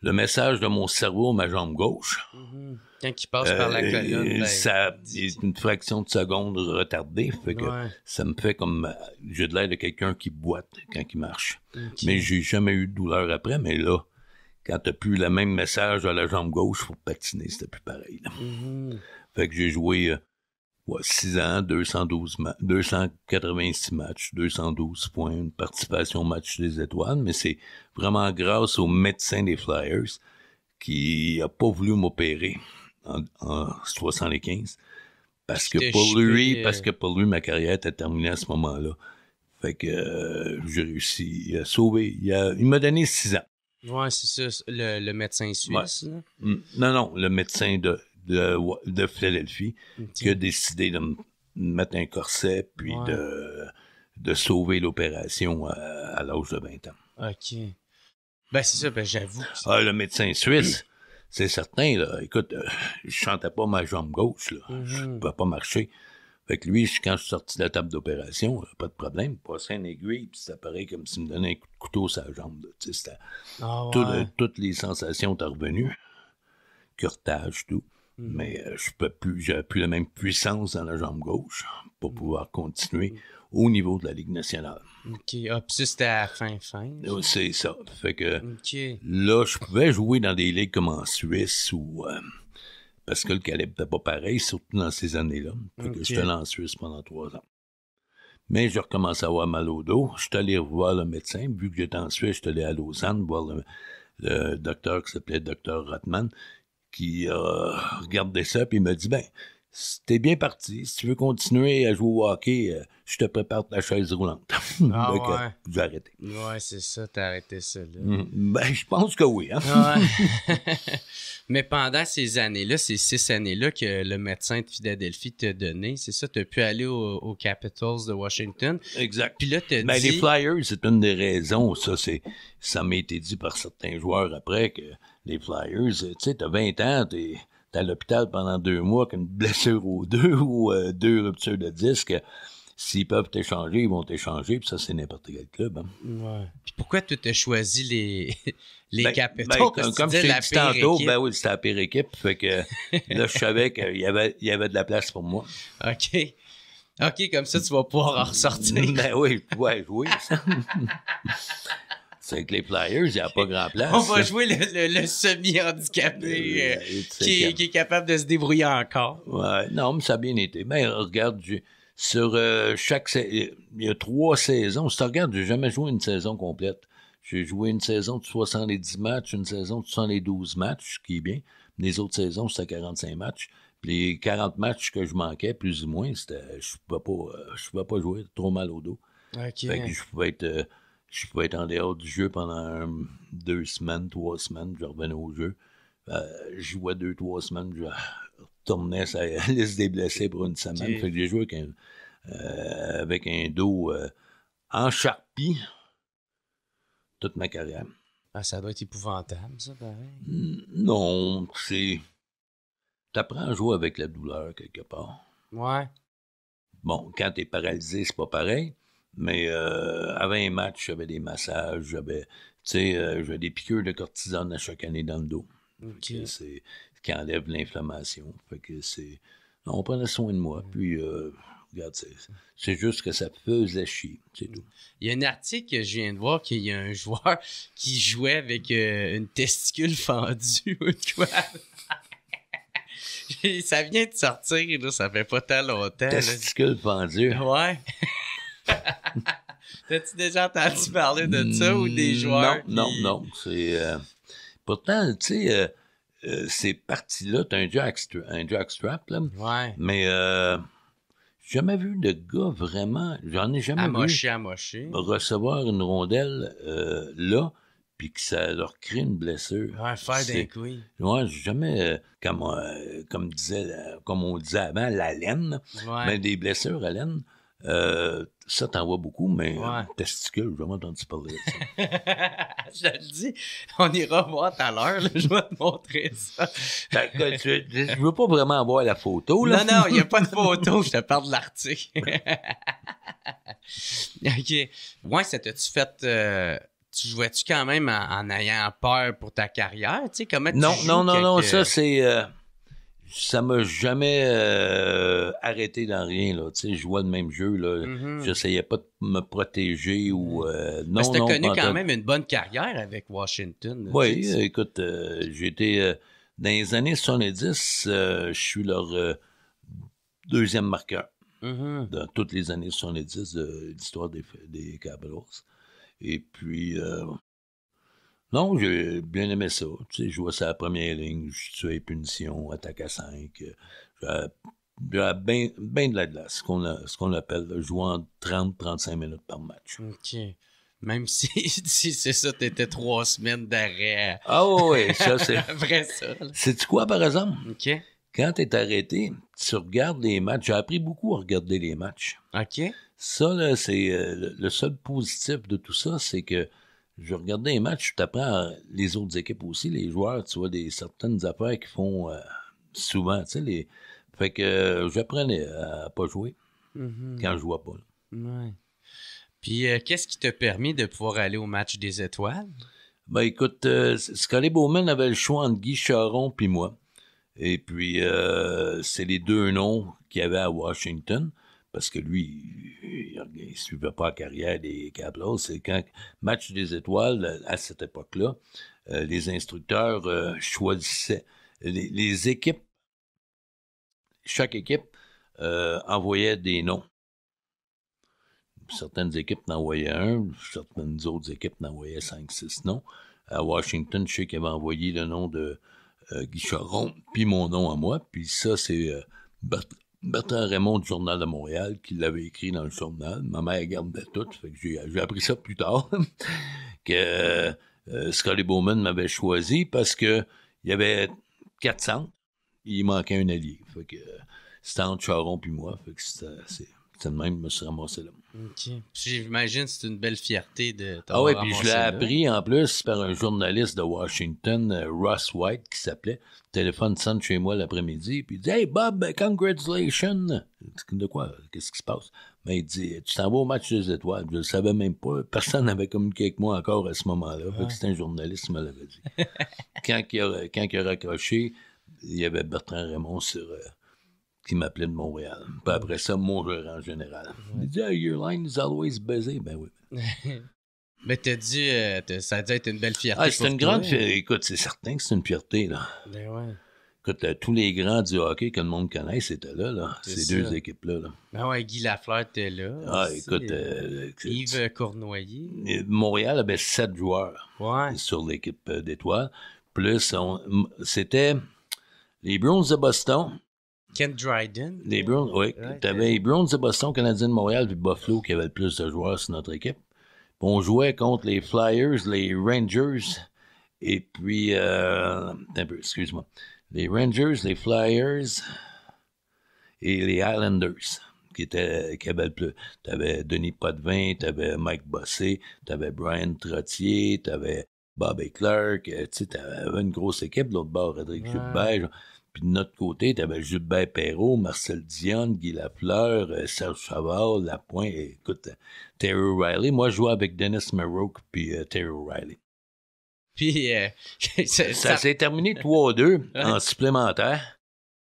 le message de mon cerveau, à ma jambe gauche. Mm-hmm. Quand il passe par la euh, colonne. Ben, ça une fraction de seconde retardée. Fait que Ça me fait comme. Euh, j'ai de l'air de quelqu'un qui boite quand il marche. Mais j'ai jamais eu de douleur après, mais là. Quand t'as plus le même message à la jambe gauche, faut patiner, c'était plus pareil. Mm-hmm. Fait que j'ai joué euh, 6 ans, 212 286 matchs, 212 points, une participation au match des étoiles, mais c'est vraiment grâce au médecin des Flyers qui n'a pas voulu m'opérer en, 75 parce que pour lui, parce que pour lui, ma carrière était terminée à ce moment-là. Fait que euh, j'ai réussi à sauver. Il, m'a donné 6 ans. Ouais, c'est ça, le, médecin suisse. Mm. Non, non, le médecin de, de, de Philadelphie qui a décidé de mettre un corset puis de, de sauver l'opération à, l'âge de 20 ans. OK. Ben, c'est ça, ben, j'avoue. Ah, le médecin suisse, c'est certain, là. Écoute, euh, je chantais pas ma jambe gauche, là. ne mhm. Je pouvais pas marcher. avec lui, quand je suis sorti de la table d'opération, pas de problème, Passé une aiguille, puis ça paraît comme s'il me donnait un couteau sur la jambe. Ah, toutes les sensations sont revenues. Curtage, tout. Mhm. mais euh, je peux plus, j'ai plus la même puissance dans la jambe gauche pour mhm. pouvoir continuer mhm. au niveau de la Ligue nationale. OK. Ah, ça, c'était à la fin, fin. C'est ça. là, je pouvais jouer dans des ligues comme en Suisse ou. Euh, parce que le calibre n'était pas pareil, surtout dans ces années-là. je suis allé en Suisse pendant trois ans. Mais je recommence à avoir mal au dos. Je suis allé voir le médecin. Vu que j'étais en Suisse, je suis allé à Lausanne voir le, docteur qui s'appelait Docteur Rotman, qui euh, regardait ça, puis il me dit, ben, t'es bien parti. Si tu veux continuer à jouer au hockey, euh, je te prépare ta chaise roulante. Ah, Donc, euh, ouais. euh, j'ai arrêté. Ouais, c'est ça, t'as arrêté ça. Mm. Ben, je pense que oui. Hein. Ah, Mais pendant ces années-là, ces six années-là que le médecin de Philadelphie t'a donné, c'est ça, t'as pu aller aux Capitals de Washington. Exact. Puis là, t'as ben, dit... les Flyers, c'est une des raisons, ça, c'est, ça m'a été dit par certains joueurs après que les Flyers, euh, tu sais, t'as 20 ans, t'es à l'hôpital pendant deux mois qu'une blessure ou deux ou deux ruptures de disque. S'ils peuvent t'échanger, ils vont t'échanger, puis ça, c'est n'importe quel club. Hein. Puis pourquoi tu t'es choisi les, les ben, ben comme tu tantôt, équipe. ben oui, c'était la pire équipe. Fait que là, je savais qu'il y avait, il y avait de la place pour moi. OK. OK, comme ça, tu vas pouvoir en ressortir. Ben oui, ouais, jouer. C'est que les Flyers, il n'y a pas grand place. On va jouer le, semi-handicapé euh, euh, qui, est capable de se débrouiller encore. Ouais, non, mais ça a bien été. Mais regarde, sur euh, chaque il y a trois saisons. Si tu regardes, j'ai jamais joué une saison complète. J'ai joué une saison de 70 matchs, une saison de 72 matchs, ce qui est bien. Les autres saisons, c'était 45 matchs. les 40 matchs que je manquais, plus ou moins, c'était je ne pouvais, pas, je pas jouer trop mal au dos. Fait je pouvais être je pouvais être en dehors du jeu pendant deux semaines, trois semaines, je revenais au jeu. je euh, jouais deux, trois semaines, je retournais ça la liste des blessés pour une semaine. j'ai joué avec un, euh, dos euh, en charpie toute ma carrière. Ah, ça doit être épouvantable, ça, pareil. Non, c'est. apprends à jouer avec la douleur quelque part. Ouais. Bon, quand es paralysé, c'est pas pareil. Mais euh, avant les matchs, j'avais des massages, euh, j'avais, des piqûres de cortisone à chaque année dans le dos. c'est ce qui enlève l'inflammation. Fait que c'est. On prenait soin de moi. Puis, euh, regarde, c'est, juste que ça faisait chier. C'est tout. Il y a un article que je viens de voir qu'il y a un joueur qui jouait avec euh, une testicule fendue ou quoi. ça vient de sortir, là, ça fait pas tant longtemps. Testicule fendue. Ouais. T'as-tu déjà entendu parler de ça ou des mm, joueurs? Non, non, non. C'est, euh, Pourtant, tu sais, C'est euh, euh, ces parties-là, t'as un jackstrap, un jackstrap là. Ouais. Mais euh, j'ai jamais vu de gars vraiment, j'en ai jamais vu amoché. recevoir une rondelle là, puis que ça leur crée une blessure. Ouais, faire des couilles Ouais, jamais, comme, comme, disait, comme on disait avant, la laine, mais des blessures à laine. Euh, ça, t'en vois beaucoup, mais euh, testicule, vraiment, jamais entendu parler de ça. je le dis, on ira voir tout à l'heure, je vais te montrer ça. Ben, je veux pas vraiment avoir la photo. Là. Non, non, il n'y a pas de photo, je te parle de l'article. OK. Ouais, ça t'as-tu fait... Euh, tu jouais-tu quand même en, ayant peur pour ta carrière? Tu sais, non, non, non, non, ça, c'est ça m'a jamais euh, arrêté dans rien. Là. Tu sais, je vois le même jeu. Là. n'essayais mm-hmm. J'essayais pas de me protéger ou tu mm-hmm. euh, ben, non. Mais connu quand même une bonne carrière avec Washington. Oui, écoute, euh, j'ai été... dans les années 70, je suis leur deuxième marqueur. Mm-hmm. Dans toutes les années 70 de l'histoire des, des Et puis, non, j'ai bien aimé ça. Tu sais, je vois ça à la première ligne, je tué, punition, attaque à 5. Euh, J'avais bien ben de la glace, ce qu'on qu appelle jouer en 30-35 minutes par match. OK. Même si, si c'est ça, tu étais trois semaines d'arrêt. Ah oui, ça c'est. vrai ça. C'est-tu quoi, par exemple? OK. Quand es arrêté, tu regardes les matchs. J'ai appris beaucoup à regarder les matchs. OK. Ça, c'est euh, le seul positif de tout ça, c'est que je regardais les matchs, tu t'apprends les autres équipes aussi, les joueurs, tu vois, des certaines affaires qu'ils font euh, souvent, tu sais, les... Fait que euh, j'apprenais à pas jouer mm-hmm. quand je vois pas. Ouais. Puis euh, qu'est-ce qui t'a permis de pouvoir aller au match des étoiles? Ben écoute, Scully Bowman avait le choix entre Guy Charon puis moi. Et puis, c'est les deux noms qu'il y avait à Washington parce que lui, il ne suivait pas la carrière des Cablos. C'est quand match des étoiles, à cette époque-là, euh, les instructeurs euh, choisissaient les, équipes. Chaque équipe euh, envoyait des noms. Certaines équipes n'envoyaient un, certaines autres équipes n'envoyaient cinq, six noms. À Washington, je sais qu'il avait envoyé le nom de Guicheron, puis mon nom à moi. Puis ça, c'est Bertrand Raymond du Journal de Montréal qui l'avait écrit dans le journal. Ma mère gardait tout, j'ai appris ça plus tard, que euh, Scully Bowman m'avait choisi parce qu'il y avait 400, il manquait un allié. Fait que euh, c'était entre Charon puis moi, fait c'était le même, je me suis ramassé là. Ok. J'imagine c'est une belle fierté de Ah oui, puis je l'ai appris en plus par un journaliste de Washington, euh, Ross White, qui s'appelait. Téléphone sonne chez moi l'après-midi, puis il dit Hey Bob, congratulations De quoi Qu'est-ce qui se passe Mais ben, il dit Tu t'en vas au match des étoiles. Je le savais même pas. Personne n'avait communiqué avec moi encore à ce moment-là. que ah. C'est un journaliste qui me l'avait dit. quand, il a, quand a raccroché, il y avait Bertrand Raymond sur. Euh, qui m'appelait de Montréal. Puis après ça, mon en général. Il dit Your line is always busy. Ben oui. Mais t'as dit, euh, ça a dit être une belle fierté. Ah, c'est une grande fierté. Écoute, c'est certain que c'est une fierté, là. Ben ouais. Écoute, euh, tous les grands du hockey que le monde connaît, c'était là, là. Ces deux équipes-là. Ben ouais, Guy Lafleur était là. Ah, écoute. Euh, Yves Cournoyer. Montréal avait sept joueurs sur l'équipe d'étoiles. Plus, c'était les Bruins de Boston, Ken Dryden. Les Browns, oui. tu avais les Browns de Boston, Canadiens de Montréal, puis Buffalo qui avaient le plus de joueurs sur notre équipe. Puis on jouait contre les Flyers, les Rangers, et puis. Euh, un peu, excuse-moi. Les Rangers, les Flyers et les Islanders qui avaient qui plus. plus. T'avais Denis Potvin, t'avais Mike Bossé, t'avais Brian Trottier, t'avais Bobby Clark, euh, tu sais, t'avais une grosse équipe, l'autre bord, Rodrigue ouais. Puis de notre côté, t'avais Gilbert Perrault, Marcel Dion, Guy Lafleur, euh, Serge Savard, Lapointe, écoute, Terry O'Reilly. Moi, je jouais avec Dennis Maroque, puis euh, Terry O'Reilly. Puis, euh, ça s'est terminé 3-2 en supplémentaire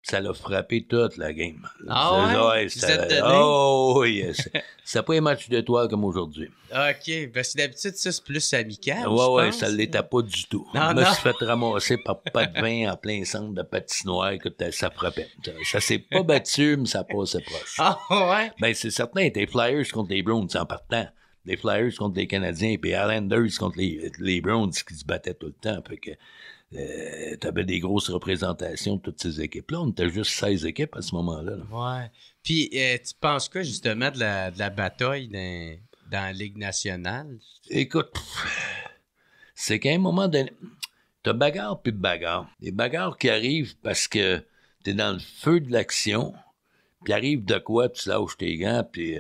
ça l'a frappé toute la game. Ah ouais? ça, vous êtes oh, yes. ça pas un match de toile comme aujourd'hui. OK. Parce ben, que d'habitude, ça, c'est plus amical. Ouais, ouais, ça l'était pas du tout. Non, Moi, je me suis fait ramasser par pas de vin en plein centre de patinoire. que ça frappait. Ça, s'est pas battu, mais ça passait proche. Ah ouais? Ben, c'est certain. T'es Flyers contre les Browns en partant les Flyers contre les Canadiens, puis Islanders contre les, Browns qui se battaient tout le temps. Fait que euh, t'avais tu des grosses représentations de toutes ces équipes-là. On était juste 16 équipes à ce moment-là. Ouais. Puis, euh, tu penses quoi, justement, de la, bataille dans, la Ligue nationale? Écoute, c'est qu'à un moment donné, t'as bagarre puis bagarre. les bagarres qui arrivent parce que t'es dans le feu de l'action, puis arrive de quoi, tu lâches tes gants, puis...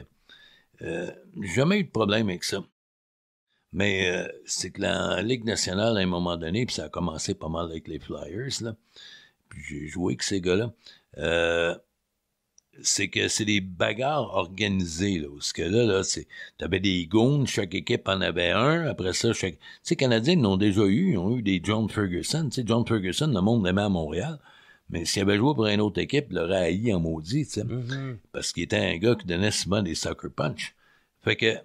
Euh, jamais eu de problème avec ça. Mais euh, c'est que la Ligue nationale, à un moment donné, puis ça a commencé pas mal avec les Flyers, là, puis j'ai joué avec ces gars-là, euh, c'est que c'est des bagarres organisées, là, parce que là, là, c'est, t'avais des goons, chaque équipe en avait un, après ça, chaque... Tu sais, les Canadiens, l'ont déjà eu, ils ont eu des John Ferguson, tu sais, John Ferguson, le monde l'aimait à Montréal, mais s'il avait joué pour une autre équipe, il l'aurait haï en maudit, tu sais, mm-hmm. parce qu'il était un gars qui donnait souvent des soccer punch. Fait que,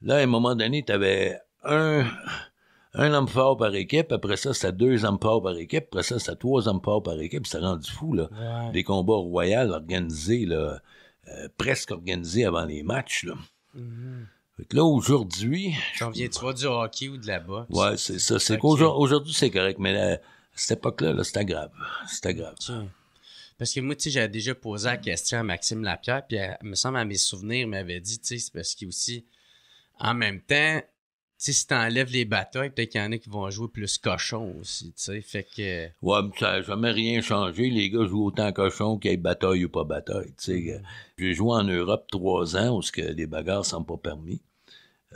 là, à un moment donné, t'avais un, un homme fort par équipe, après ça, c'était deux hommes par équipe, après ça, c'était trois hommes par équipe, rend rendu fou, là. Des combats royaux organisés, là, euh, presque organisés avant les matchs, là. Mhm. là, aujourd'hui... J'en viens-tu vois du hockey ou de la boxe? Ouais, c'est ça. C'est c'est correct, mais à cette époque-là, c'était grave. C'était grave. Parce que moi, tu j'avais déjà posé la question à Maxime Lapierre, puis euh, me semble à mes souvenirs, il m'avait dit, tu c'est parce qu'il aussi, en même temps, si si enlèves les batailles, peut-être qu'il y en a qui vont jouer plus cochon aussi, tu sais, fait que... Ouais, ça n'a jamais rien changé, les gars jouent autant cochon qu'il y ait bataille ou pas bataille, tu sais. Mm-hmm. J'ai joué en Europe trois ans où que les bagarres sont pas permis.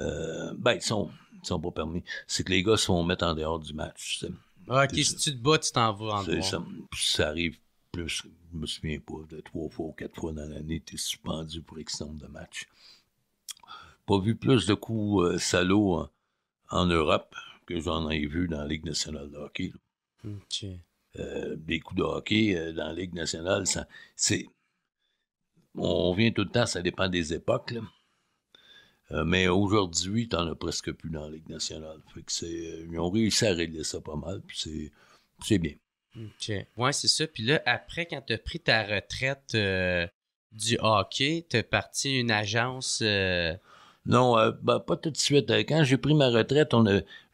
Euh, ben, ils sont, sont pas permis. C'est que les gars se font mettre en dehors du match, tu sais. Ah, ok, si tu te bats, tu t'en vas en dehors. Ça, ça arrive plus, je ne me souviens pas, de trois fois ou quatre fois dans l'année, t'es suspendu pour X nombre de matchs. Pas vu plus de coups euh, salauds hein en Europe que j'en ai vu dans la Ligue nationale de hockey. Euh, des coups de hockey euh, dans la Ligue nationale, c'est. On, vient tout le temps, ça dépend des époques. Euh, mais aujourd'hui, tu n'en as presque plus dans la Ligue nationale. Fait que ils ont réussi à régler ça pas mal, puis c'est bien. OK. c'est ça. Puis là, après, quand tu as pris ta retraite du hockey, tu es parti une agence non, euh, bah, pas tout de suite. Euh, quand j'ai pris ma retraite, on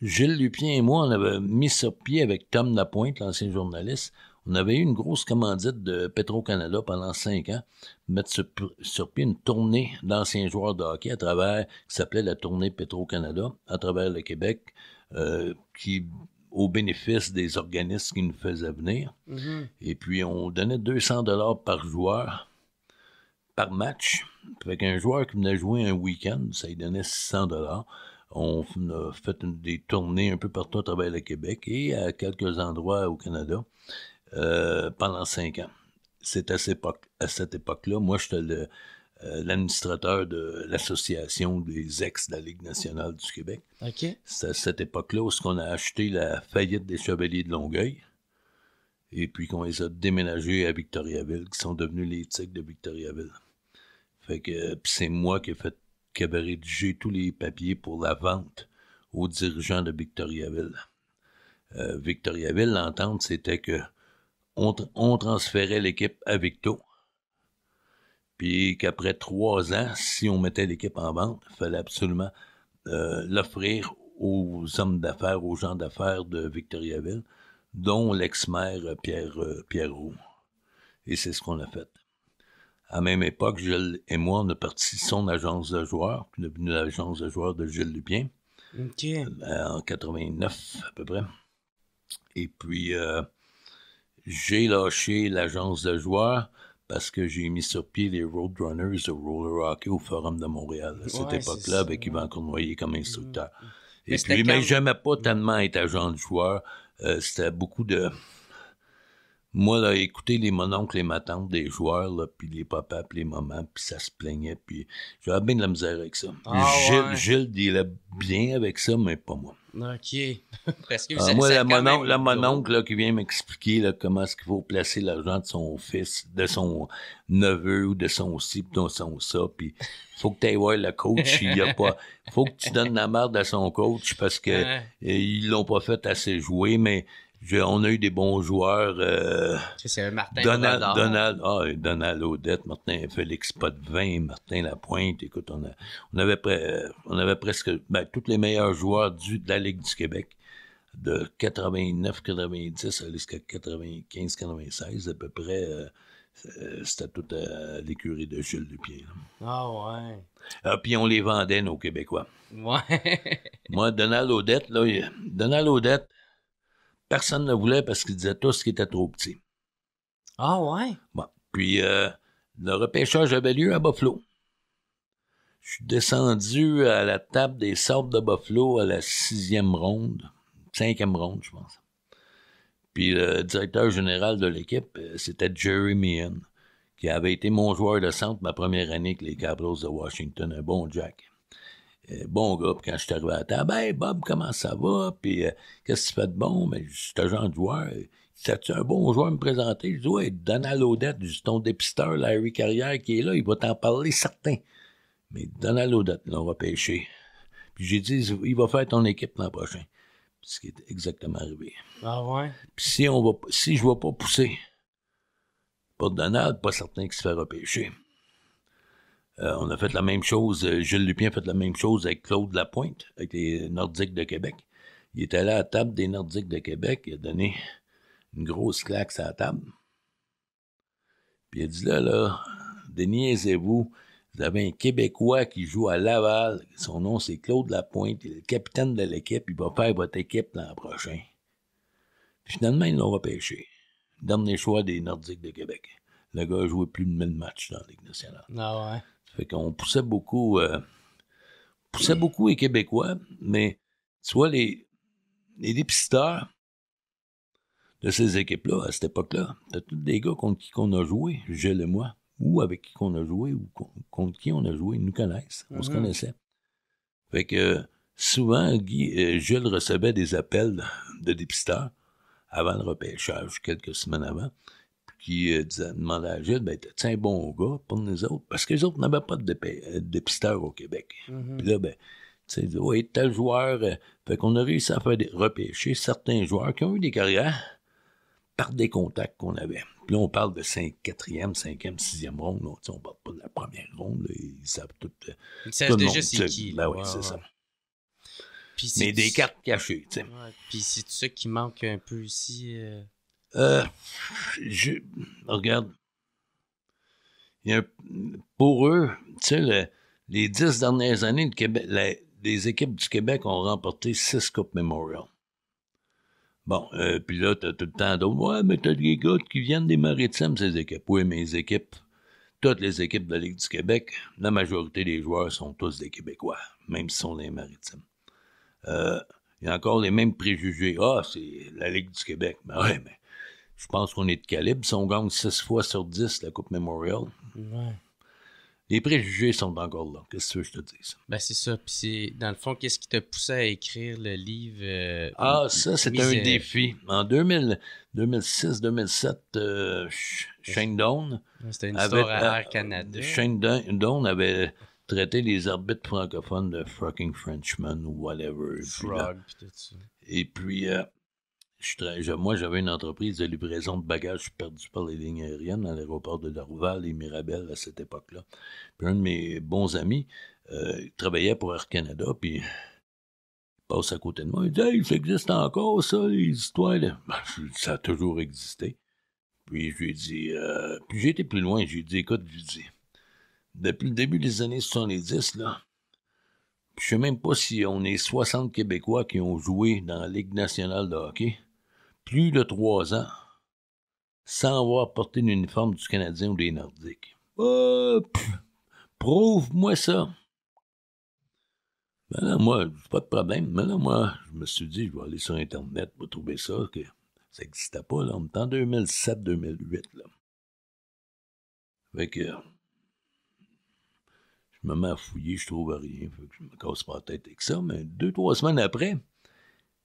Gilles Lupien et moi, on avait mis sur pied avec Tom Lapointe, l'ancien journaliste. On avait eu une grosse commandite de Petro-Canada pendant cinq ans, mettre sur, pied une tournée d'anciens joueurs de hockey à travers, qui s'appelait la tournée Petro-Canada, à travers le Québec, euh, qui au bénéfice des organismes qui nous faisaient venir. Mm-hmm. Et puis, on donnait 200 dollars par joueur par match. avec un joueur qui venait jouer un week-end, ça lui donnait 600 dollars. On a fait des tournées un peu partout à travers le Québec et à quelques endroits au Canada euh, pendant cinq ans. C'est à, cette époque-là, moi, j'étais euh, l'administrateur de l'association des ex de la Ligue nationale du Québec. C'est à cette époque-là où on a acheté la faillite des Chevaliers de Longueuil et puis qu'on les a déménagés à Victoriaville, qui sont devenus les Tigres de Victoriaville. Euh, c'est moi qui ai fait tous les papiers pour la vente aux dirigeants de Victoriaville. Euh, Victoriaville, l'entente, c'était que on, on transférait l'équipe à Victo. Puis qu'après trois ans, si on mettait l'équipe en vente, il fallait absolument euh, l'offrir aux hommes d'affaires, aux gens d'affaires de Victoriaville, dont l'ex-maire Pierre, Pierre Roux. Et c'est ce qu'on a fait. À même époque, Gilles et moi, on a parti son agence de joueurs, qui est devenue l'agence de joueurs de Gilles Lupien. Euh, en 89, à peu près. Et puis, euh, j'ai lâché l'agence de joueurs parce que j'ai mis sur pied les Roadrunners de roller hockey au Forum de Montréal à cette époque-là, avec Yvan Cournoyer comme instructeur. Mm. Et mais puis, mais pas tellement être agent de joueur. Euh, c'était beaucoup de moi, là, écouter les mononcles et ma tante des joueurs, puis les papas, puis les mamans, puis ça se plaignait, puis j'avais bien de la misère avec ça. Ah, Gilles, il est bien avec ça, mais pas moi. OK. Ah, moi, la, mononcle qui vient m'expliquer comment est-ce qu'il faut placer l'argent de son fils, de son neveu ou de son si, puis de son ça, puis faut que tu ailles voir le coach, il y a pas... faut que tu donnes la merde à son coach parce que euh, ils l'ont pas fait assez jouer, mais on a eu des bons joueurs. Euh, c'est Martin Donald, Donald, ah, Donald Odette, Martin Félix Potvin, Martin Lapointe. Écoute, on, a, on, avait, on avait presque ben, tous les meilleurs joueurs du, de la Ligue du Québec de 89-90 jusqu'à 95-96 à peu près. Euh, euh, c'était tout à l'écurie de Jules Dupier. Ah ouais. Ah, puis on les vendait, nos Québécois. Ouais. Moi, Donald Odette, là, Donald Odette, Personne ne voulait parce qu'ils disaient tous qu'il était trop petit. Ah ouais? Bon. Puis euh, le repêchage avait lieu à Buffalo. Je suis descendu à la table des sortes de Buffalo à la sixième ronde, cinquième ronde, je pense. Puis le directeur général de l'équipe, euh, c'était Jerry Meehan, qui avait été mon joueur de centre ma première année avec les Capitals de Washington, un bon Jack. Euh, bon gars. quand je suis arrivé à la table, Bob, comment ça va? Puis euh, qu'est-ce que tu fais de bon? Mais un genre de joueur, c'est euh, un bon joueur à me présenter? Je dis, ouais, Donald Odette, ton dépisteur, Larry Carrière, qui est là, il va t'en parler certain. Mais Donald Odette va pêcher. » Puis j'ai dit, il va faire ton équipe l'an prochain. Ce qui est exactement arrivé. Ah ouais? Puis si, on va, si je ne vais pas pousser pour Donald, pas certain qu'il se fera pêcher. Euh, on a fait la même chose, Gilles euh, Lupien a fait la même chose avec Claude Lapointe, avec les Nordiques de Québec. Il était là à la table des Nordiques de Québec, il a donné une grosse claque à la table. Puis il a dit là, là, déniaisez-vous, vous avez un Québécois qui joue à Laval, son nom c'est Claude Lapointe, il est le capitaine de l'équipe, il va faire votre équipe l'an prochain. Puis finalement, ils l'ont repêché. Dernier choix des Nordiques de Québec. Le gars a joué plus de 1000 matchs dans la Ligue nationale. Ah ouais. Fait qu'on poussait beaucoup, euh, beaucoup les Québécois, mais tu vois, les, les dépisteurs de ces équipes-là, à cette époque-là, de tous des gars contre qui qu'on a joué, Gilles et moi, ou avec qui qu'on a joué, ou contre qui on a joué, nous connaissent, on se mhm. connaissait. Fait que souvent, Guy, euh, Gilles recevait des appels de dépisteurs avant le repêchage, quelques semaines avant qui euh, disait, demandait à Gilles, ben, t'es un bon gars pour nous autres? Parce que les autres n'avaient pas de euh, dépisteur au Québec. Mm-hmm. Puis là, ben, tu sais, oui, tel joueur. Euh, fait qu'on a réussi à faire repêcher certains joueurs qui ont eu des carrières par des contacts qu'on avait. Puis là, on parle de 5, 4e, 5e, 6e ronde. on ne parle pas de la première ronde. ils savent tout. ils savent déjà c'est qui. Ben c'est Mais des cartes cachées. Puis c'est ça qui manque un peu ici. Euh, je, regarde, pour eux, tu sais, les dix dernières années, Québec, les équipes du Québec ont remporté six Coupes Memorial. Bon, euh, puis là, t'as tout le temps d'autres. Ouais, mais t'as des gars qui viennent des maritimes, ces équipes. Oui, mes équipes, toutes les équipes de la Ligue du Québec, la majorité des joueurs sont tous des Québécois, même s'ils sont des maritimes. Euh, il y a encore les mêmes préjugés. Ah, c'est la Ligue du Québec. Mais ben ouais, mais je pense qu'on est de calibre. Si on gagne 6 fois sur 10 la Coupe Memorial, les préjugés sont encore là. Qu'est-ce que je te dis? Ben, c'est ça. Puis dans le fond, qu'est-ce qui t'a poussé à écrire le livre? Euh, ah, ça, c'est un défi. En 2006-2007, euh, Shane Doan. C'était une histoire à euh, Air Canada. Shane Doan avait traité les arbitres francophones de fucking Frenchmen ou whatever. Frog, puis tout ça. Et puis, moi, j'avais une entreprise de livraison de bagages perdus par les lignes aériennes à l'aéroport de Darouval et Mirabel à cette époque-là. Puis un de mes bons amis euh, travaillait pour Air Canada, puis il passe à côté de moi. Il dit Hey, ça existe encore, ça, les histoires ben, Ça a toujours existé. Puis je lui ai dit euh, Puis j'ai été plus loin. J'ai dit Écoute, je lui dit Depuis le début des années 70, là, je sais même pas si on est 60 Québécois qui ont joué dans la Ligue nationale de hockey plus de trois ans sans avoir porté l'uniforme du Canadien ou des Nordiques. Hop! Euh, prouve-moi ça. Ben là, moi, pas de problème. Mais là, moi, je me suis dit, je vais aller sur Internet pour trouver ça, que ça n'existait pas, là. en 2007-2008, là. Fait que, je me mets à fouiller, je trouve rien. Fait que je me casse pas la tête avec ça. Mais deux, trois semaines après,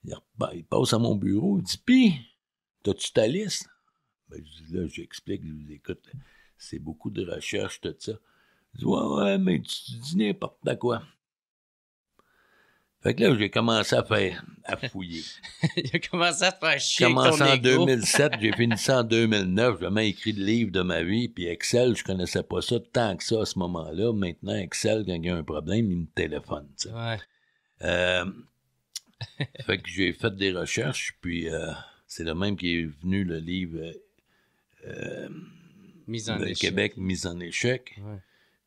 ben, il, passe à mon bureau, il dit Pis, t'as-tu ta liste ben, je dis, Là, j'explique, je dis Écoute, c'est beaucoup de recherches, tout ça. Il dit Ouais, ouais, mais tu dis n'importe quoi. Fait que là, j'ai commencé à faire, à fouiller. j'ai commencé à faire chier. J'ai commencé en 2007, j'ai fini ça en 2009. J'ai même écrit le livre de ma vie. Puis Excel, je connaissais pas ça tant que ça à ce moment-là. Maintenant, Excel, quand il y a un problème, il me téléphone. Ouais. Euh, fait que j'ai fait des recherches, puis euh, c'est le même qui est venu le livre euh, Québec Mise en échec.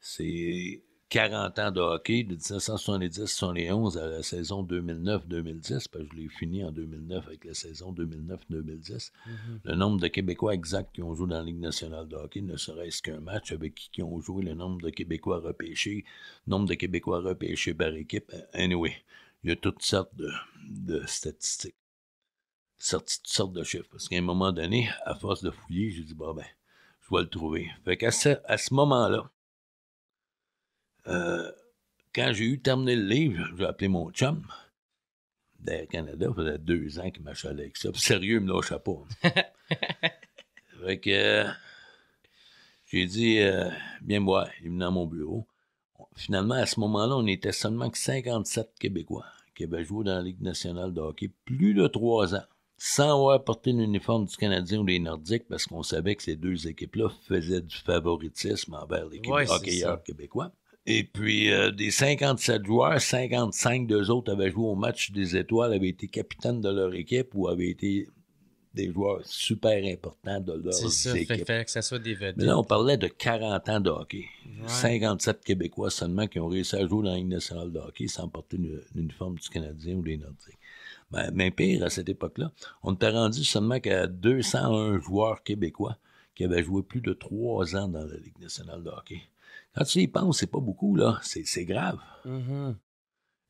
C'est 40 ans de hockey de 1970-71 à la saison 2009-2010, parce je l'ai fini en 2009 avec la saison 2009-2010. Mhm. Le nombre de Québécois exacts qui ont joué dans la Ligue nationale de hockey, ne serait-ce qu'un match avec qui, qui ont joué, le nombre de Québécois repêchés, nombre de Québécois repêchés par équipe, euh, anyway il y a toutes sortes de, statistiques, toutes sortes de chiffres. Parce qu'à un moment donné, à force de fouiller, j'ai dit, bon, ben, je vais le trouver. Fait qu'à ce, à ce moment-là, euh, quand j'ai eu terminé le livre, j'ai appelé mon chum d'Air Canada. il faisait deux ans qu'il m'achalait avec ça. sérieux, il me lâchait pas. fait que euh, j'ai dit, euh, viens voir. Il est venu dans mon bureau finalement, à ce moment-là, on était seulement que 57 Québécois qui avaient joué dans la Ligue nationale de hockey plus de trois ans, sans avoir porté l'uniforme du Canadien ou des Nordiques, parce qu'on savait que ces deux équipes-là faisaient du favoritisme envers l'équipe hockeyeurs québécois. Et puis, euh, des 57 joueurs, 55 d'eux autres avaient joué au match des étoiles, avaient été capitaines de leur équipe ou avaient été des joueurs super importants de leur C'est ça, Fait, que ça soit des là, on parlait de 40 ans de hockey. 57 Québécois seulement qui ont réussi à jouer dans la Ligue nationale de hockey sans porter l'uniforme du Canadien ou des Nordiques. Ben, mais pire, à cette époque-là, on était rendu seulement qu'à 201 joueurs québécois qui avaient joué plus de 3 ans dans la Ligue nationale de hockey. Quand tu y penses, c'est pas beaucoup, là. C'est grave. Mm-hmm.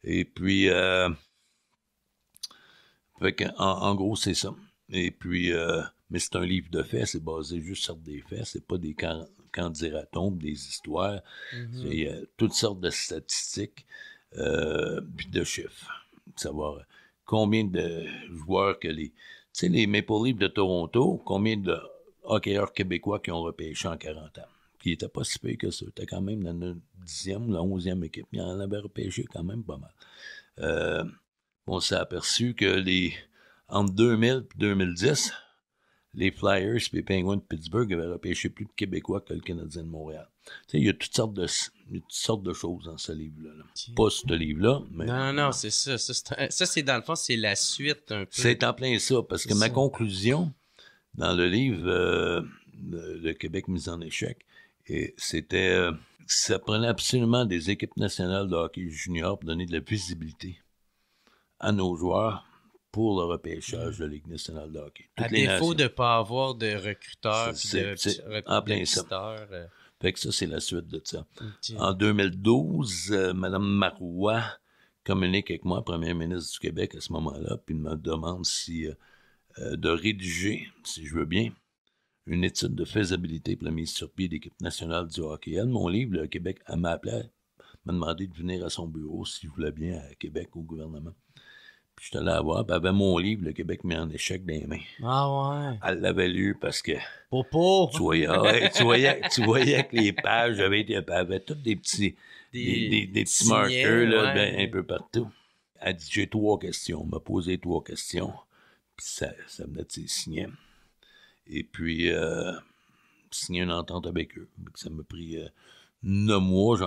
Et puis, euh, en gros, c'est ça. Et puis, euh, mais c'est un livre de faits, c'est basé juste sur des faits, c'est pas des quand des histoires, Il y a toutes sortes de statistiques, euh, de chiffres. Savoir euh, combien de joueurs que les. Tu sais, les Maple Leafs de Toronto, combien de hockeyeurs québécois qui ont repêché en 40 ans? Qui n'étaient pas si peu que ça. C'était quand même dans la dixième, la 11e équipe, mais en avait repêché quand même pas mal. Euh, on s'est aperçu que les entre 2000 et 2010, les Flyers et les Penguins de Pittsburgh avaient repêché plus de Québécois que le Canadien de Montréal. il y a toutes sortes de, toutes de choses dans ce livre-là. Pas ce livre-là, mais... Non, non, c'est ça. Ça, c'est, dans le fond, c'est la suite un peu. C'est en plein ça, parce que ma conclusion dans le livre euh, euh, le, Québec mis en échec, et c'était... que euh, ça prenait absolument des équipes nationales de hockey junior pour donner de la visibilité à nos joueurs pour le repêchage mm. de Ligue nationale de hockey. à défaut de ne pas avoir de recruteurs de plein euh, Fait que ça, c'est la suite de ça. En 2012, Mme euh, Marois communique avec moi, première ministre du Québec à ce moment-là, puis me demande si, euh, de rédiger, si je veux bien, une étude de faisabilité pour la mise sur pied l'équipe nationale du hockey. mon livre, Québec, elle m'a m'a demandé de venir à son bureau si je voulais bien à Québec au gouvernement. Je te allé la voir, puis elle avait mon livre, Le Québec met en échec dans les mains. Ah ouais. Elle l'avait lu parce que. Popo! Tu voyais, ah, tu voyais, tu voyais que les pages avaient, avaient toutes des petits, des, des, petits marqueurs là, ben, un peu partout. Elle dit J'ai trois questions. Elle m'a posé trois questions. Puis ça, ça venait de ses Et puis, euh, signer une entente avec eux. Ça m'a pris euh, neuf mois.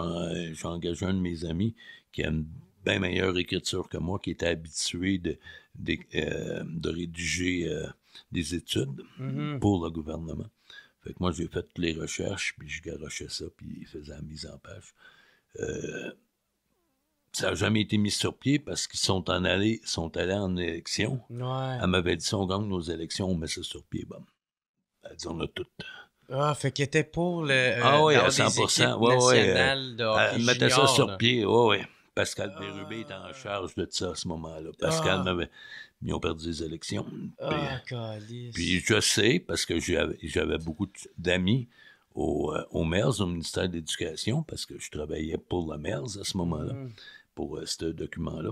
J'ai engagé un de mes amis qui aime bien meilleure écriture que moi, qui était habitué de, euh, de, rédiger euh, des études mm-hmm. pour le gouvernement. Fait que moi, j'ai fait toutes les recherches, puis je garochais ça, puis ils faisaient la mise en page. Euh, ça n'a jamais été mis sur pied parce qu'ils sont en allés, sont allés en élection. Ouais. Elle m'avait dit son on gagne nos élections, on met ça sur pied. Bon. Elle dit on a tout. Ah, fait qu'il était pour le. ah oui, à 100 Oui, oui. Elle ça sur pied, oui, oui. Pascal Bérubé était en euh. charge de ça à ce moment-là. Pascal ah. m'avait. Ils ont perdu des élections. Ah, puis, puis, je sais, parce que j'avais beaucoup d'amis au, euh, au MERS, au ministère de l'Éducation, parce que je travaillais pour le MERS à ce moment-là, mm. pour euh, ce document-là.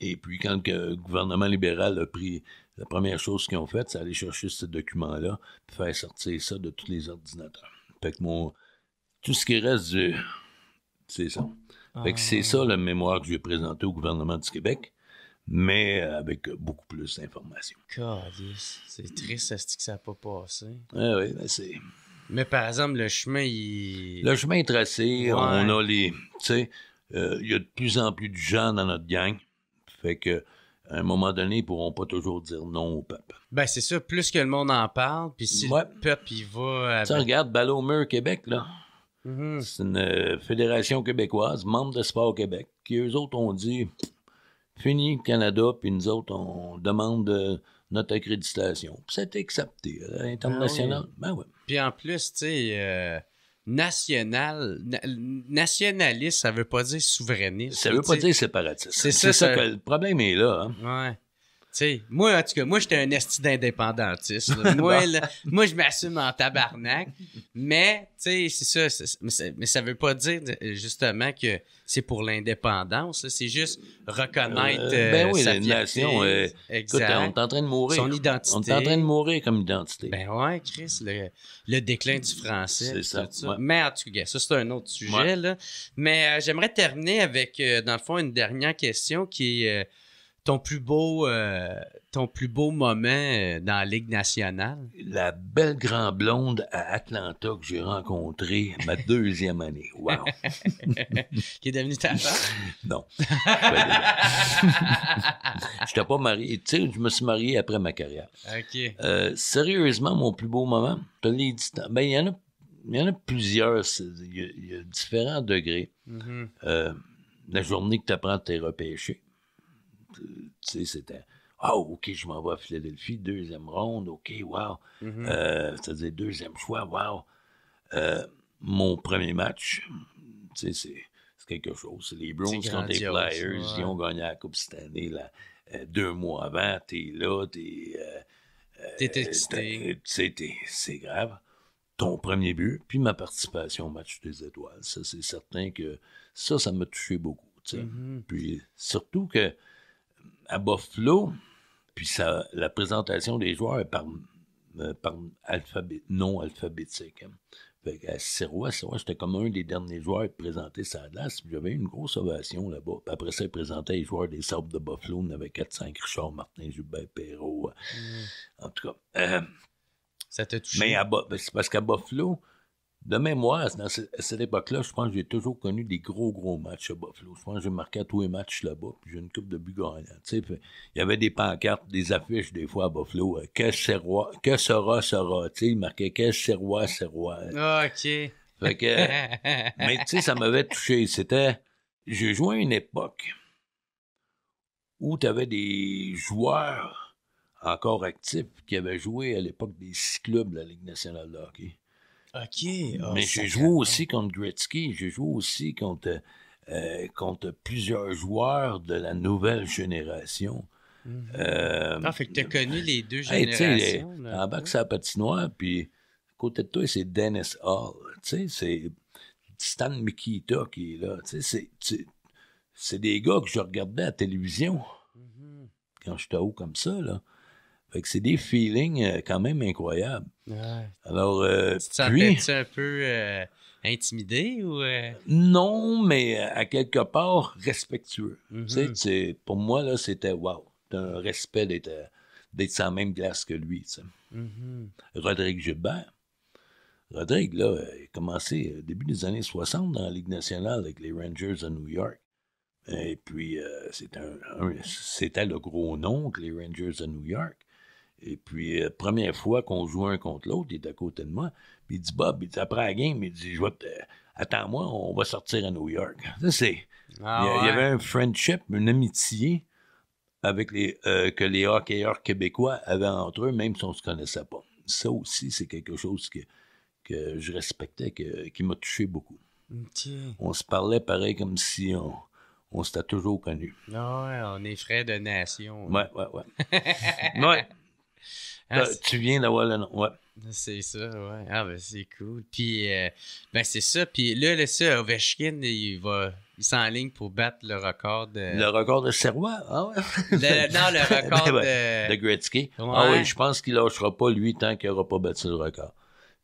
Et puis, quand le gouvernement libéral a pris, la première chose qu'ils ont faite, c'est aller chercher ce document-là, puis faire sortir ça de tous les ordinateurs. Fait que mon, tout ce qui reste C'est ça. Ah, c'est ça le mémoire que je j'ai présenté au gouvernement du Québec, mais avec beaucoup plus d'informations. C'est triste, que ça n'a pas passé? Ah, oui, ben c'est... Mais par exemple, le chemin, il... Le chemin est tracé, on a les... Tu sais, euh, il y a de plus en plus de gens dans notre gang, fait que à un moment donné, ils ne pourront pas toujours dire non au peuple. Ben, c'est ça. Plus que le monde en parle, puis si le peuple, il va... regarde Tu regardes mur Québec, là. Mm-hmm. C'est une euh, fédération québécoise, membre de Sport Québec, qui eux autres ont dit fini Canada, puis nous autres, on demande euh, notre accréditation. Puis c'est accepté à euh, l'international. Ah ben puis en plus, tu sais, national, nationaliste, ça veut pas dire souverainiste. Ça veut pas dire séparatiste. C'est ça, que le problème est là. Hein. Ouais moi, en tout cas, moi, j'étais un esti d'indépendantiste. moi, je m'assume en tabarnak. Mais, tu sais, c'est ça. Mais, mais ça veut pas dire, euh, justement, que c'est pour l'indépendance. C'est juste reconnaître euh, ben euh, sa nation. on est en train de mourir. Son identité. On est en train de mourir comme identité. Ben ouais, Chris, le, déclin du français. C'est ça. Mais en tout cas, ça, c'est un autre sujet. Mais j'aimerais terminer avec, dans le fond, une dernière question qui ton plus beau euh, ton plus beau moment euh, dans la Ligue nationale? La belle grand blonde à Atlanta que j'ai rencontrée ma deuxième année. Wow! Qui est devenue ta femme? Non. Ben, je t'ai pas marié. Tu sais, je me suis marié après ma carrière. OK. Euh, sérieusement, mon plus beau moment, ben, il y en a plusieurs. Il y, a différents degrés. Mm-hmm. la journée que tu apprends es repêché tu sais, c'était. Ah, OK, je m'en vais à Philadelphie, deuxième ronde, OK, wow. Mm-hmm. Euh, c'est-à-dire deuxième choix, wow. Euh, mon premier match, tu sais, c'est quelque chose. les Browns sont les players Ils ont gagné la Coupe cette année, là, euh, deux mois avant. T'es là, t'es. T'es excité. C'est grave. Ton premier but, puis ma participation au match des étoiles. Ça, c'est certain que ça, ça m'a touché beaucoup. Mm-hmm. Puis surtout que à Buffalo, puis ça, la présentation des joueurs est par, euh, par non alphabétique. Hein. à Sirois, j'étais comme un des derniers joueurs à présenter sa J'avais une grosse ovation là-bas. après ça, ils présentaient les joueurs des Sables de Buffalo. On avait 4-5 Richard, Martin, Jubin Perrault. Euh, mm. En tout cas. Euh, ça t'a touché? Mais à, c'est parce qu'à Buffalo, de mémoire, à cette époque-là, je pense que j'ai toujours connu des gros, gros matchs à Buffalo. Je pense que j'ai marqué tous les matchs là-bas, j'ai une coupe de buts Il y avait des pancartes, des affiches, des fois, à Buffalo. Euh, que, roi, que sera, sera. Tu il marquait que sera roi, c'est OK. mais tu sais, ça m'avait touché. C'était. J'ai joué à une époque où tu avais des joueurs encore actifs qui avaient joué à l'époque des six clubs de la Ligue nationale de hockey. OK. Ah, Mais j'ai joué aussi contre Gretzky, j'ai joué aussi euh, contre, plusieurs joueurs de la nouvelle génération. Non, mm-hmm. euh, ah, fait que tu as connu les deux générations. en bas que c'est la patinoire, puis côté de toi, c'est Dennis Hall. c'est Stan Mikita qui est là. Tu sais, c'est des gars que je regardais à la télévision mm-hmm. quand j'étais haut comme ça, là. Fait que c'est des feelings euh, quand même incroyables. Alors, euh, tu un peu euh, intimidé ou... Non, mais à quelque part respectueux. Mm-hmm. pour moi, là, c'était wow. un respect d'être, sans même glace que lui. Mm-hmm. Rodrigue Gilbert. Rodrigue, là, il a commencé au début des années 60 dans la Ligue nationale avec les Rangers de New York. Et puis, c'était, un, c'était le gros nom les Rangers de New York. Et puis, euh, première fois qu'on joue un contre l'autre, il est à côté de moi. Puis il dit Bob, il dit, après la game, il dit Attends-moi, on va sortir à New York. Ça, c'est. il, y ah avait un friendship, une amitié avec les, euh, que les hockeyeurs québécois avaient entre eux, même si on ne se connaissait pas. Ça aussi, c'est quelque chose que, que je respectais, qui m'a touché beaucoup. On se parlait pareil comme si on, on s'était toujours connus. Non, ah on est frais de nation. Hein. Ouais, ouais, ouais. ouais. Hein, tu viens d'avoir le nom, ouais. C'est ça, ouais. Ah, ben, c'est cool. Puis, euh, ben, c'est ça. Puis là, le ça, Ovechkin, il va. Il s'enligne pour battre le record de. Le record de Serrois, ah ouais. non, le record ben, de. De Gretzky. Ah oui, je pense qu'il lâchera pas, lui, tant qu'il n'aura pas battu le record.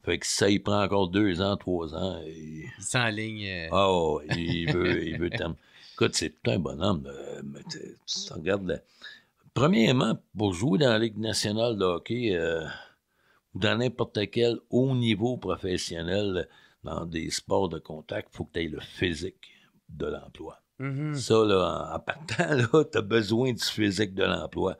Fait que ça, il prend encore deux ans, trois ans. Il s'enligne. ligne. Euh, ah ouais, il veut, il veut Écoute, c'est un bonhomme. Euh, tu regardes Premièrement, pour jouer dans la Ligue nationale de hockey euh, ou dans n'importe quel haut niveau professionnel dans des sports de contact, il faut que tu aies le physique de l'emploi. Mm-hmm. Ça, là, en, partant, tu as besoin du physique de l'emploi.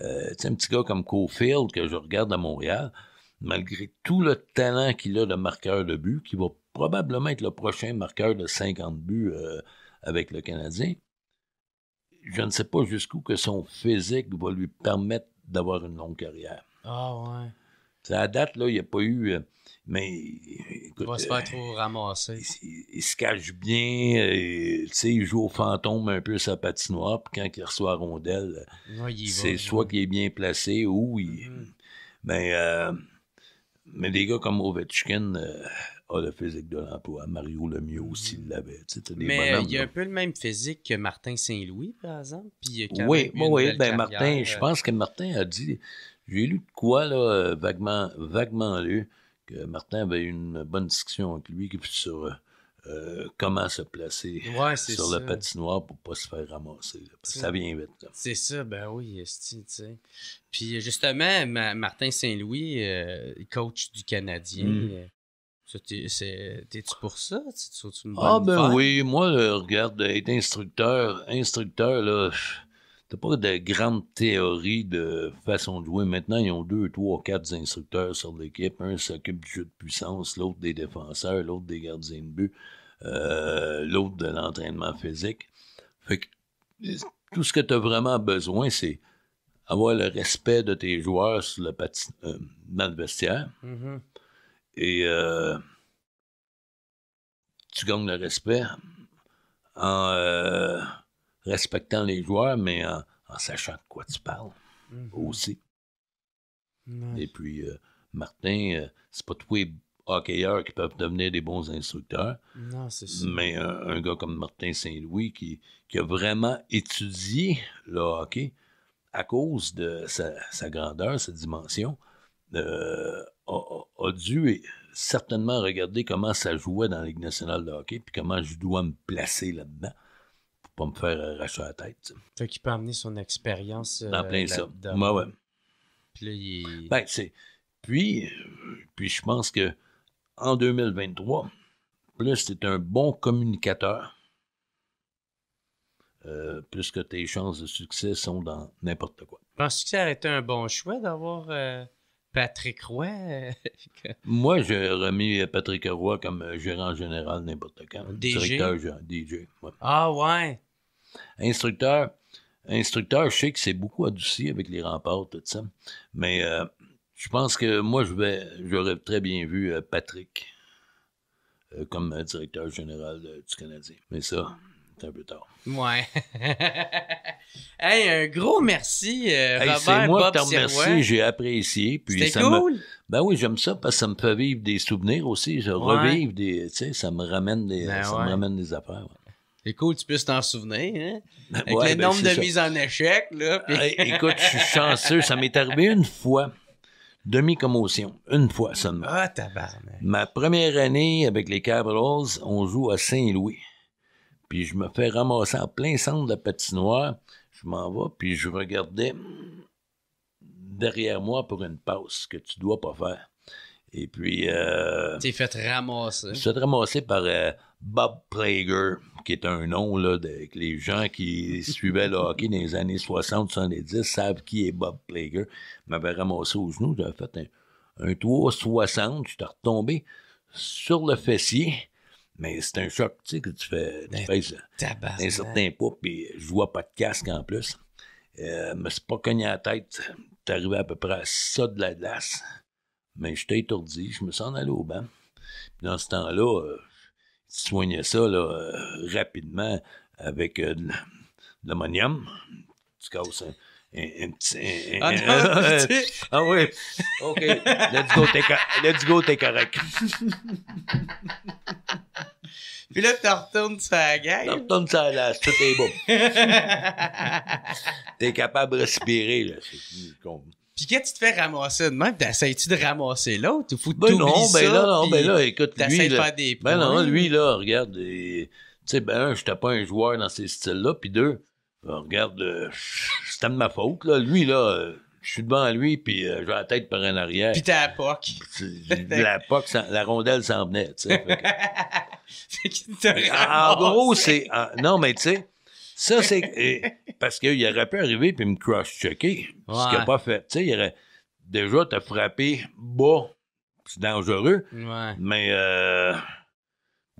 Euh, un petit gars comme Cofield, que je regarde à Montréal, malgré tout le talent qu'il a de marqueur de but, qui va probablement être le prochain marqueur de 50 buts euh, avec le Canadien, je ne sais pas jusqu'où que son physique va lui permettre d'avoir une longue carrière. Ah ouais. À la date, là, il n'y a pas eu. Euh, mais. il va se faire euh, trop ramasser. Il, se cache bien. Euh, tu sais, il joue au fantôme un peu sa patinoire. Puis quand il reçoit rondelle, c'est soit qu'il est bien placé ou mm-hmm. Mais. mais des gars comme Ovechkin, « Ah, le physique de l'emploi. Mario Lemieux aussi l'avait. Mais il a un peu le même physique que Martin Saint-Louis, par exemple. Puis oui, oui, ben Martin, je euh. pense que Martin a dit, j'ai lu de quoi, là, euh, vaguement, vaguement lu, que Martin avait une bonne discussion avec lui sur euh, comment se placer sur le petit patinoire pour pas se faire ramasser. ça vient vite. C'est ça, ben oui, Puis justement, Martin Saint-Louis, coach du Canadien, hmm. T'es-tu pour ça? ah ben oui, moi, euh, regarde, être instructeur, instructeur, là, t'as pas de grande théorie de façon de jouer. Maintenant, ils ont deux, trois, quatre instructeurs sur l'équipe. Un s'occupe du jeu de puissance, l'autre des défenseurs, l'autre des gardiens de but, euh, l'autre de l'entraînement physique. Fait que tout ce que t'as vraiment besoin, c'est avoir le respect de tes joueurs sur le patin, euh, dans le vestiaire. Mm-hmm et euh, tu gagnes le respect en euh, respectant les joueurs, mais en, sachant de quoi tu parles mm-hmm. aussi. Et puis, euh, Martin, c'est pas tous les hockeyeurs qui peuvent devenir des bons instructeurs. Non, c'est mais un, gars comme Martin Saint-Louis qui, qui, a vraiment étudié le hockey à cause de sa, sa grandeur, sa dimension, a, dû certainement regarder comment ça jouait dans la Ligue nationale de hockey, puis comment je dois me placer là-dedans pour pas me faire euh, arracher la tête. Fait qu'il peut amener son expérience. dans euh, plein ça. Moi, ouais. Ben, puis puis, je pense que en 2023, plus tu es un bon communicateur, euh, plus que tes chances de succès sont dans n'importe quoi. Penses-tu que ça aurait été un bon choix d'avoir Patrick Roy. Euh, moi, j'ai remis Patrick Roy comme euh, gérant général n'importe quand. DJ. général, DJ. Ah ouais. Instructeur. Instructeur, je sais que c'est beaucoup adouci avec les remparts, tout ça. Mais euh, je pense que moi, je vais, j'aurais très bien vu Patrick comme directeur général du Canadien. Mais ça, un peu tard. Ouais. hey, un gros merci, euh, hey, moi t'en remercie, j'ai apprécié. Puis ça cool. Me... Ben oui, j'aime ça parce que ça me fait vivre des souvenirs aussi. Je revive des, tu sais, ça me ramène des, ben ça me ramène des affaires. C'est cool, tu puisses t'en souvenir, hein? Ben avec le ben nombre de mises en échec, là. écoute, je suis chanceux. Ça m'est arrivé une fois demi-commotion, une fois seulement. Ah, Ma première année avec les Capitals, on joue à Saint-Louis puis je me fais ramasser en plein centre de la patinoire. Je m'en vais, puis je regardais derrière moi pour une pause que tu dois pas faire. Et puis. Euh, T'es fait ramasser. Je suis fait ramasser par euh, Bob Plager, qui est un nom là, que les gens qui suivaient le hockey dans les années 60-70 savent qui est Bob Plager. Il m'avait ramassé au genou, j'avais fait un, tour 60. je suis retombé sur le fessier. Mais c'est un choc, tu sais, que tu fais. un certain pas, puis je vois pas de casque en plus. Euh, mais c'est pas cogné à la tête. T'es arrivé à peu près à ça de la glace. Mais j'étais étourdi, je me sens allé au banc. Puis dans ce temps-là, euh, tu soignais ça euh, rapidement avec de l'ammonium. Tu casses ah, ah oui. OK. Let's go, t'es, Let's go, t'es correct. Puis là, tu retournes sur la gueule. Tu retournes sur la tout est bon. t'es capable de respirer, là. C'est con. Puis que tu te fais ramasser de même, t'essayes-tu de ramasser l'autre? Faut ben non, ben là, non, ben là, écoute, lui, de faire des points. ben non, lui, là, regarde, tu sais, ben un, j'étais pas un joueur dans ces styles-là, puis deux, euh, regarde, euh, c'est c'était de ma faute. Là. Lui, là, euh, je suis devant lui, puis je j'ai la tête par en arrière. Puis t'as la POC. la POC, la rondelle s'en venait, tu sais. en gros, c'est... non, mais tu sais, ça, c'est... parce qu'il aurait pu arriver puis me cross-checker, ce qu'il n'a pas fait. Tu sais, il aurait... Déjà, t'as frappé bas, c'est dangereux, mais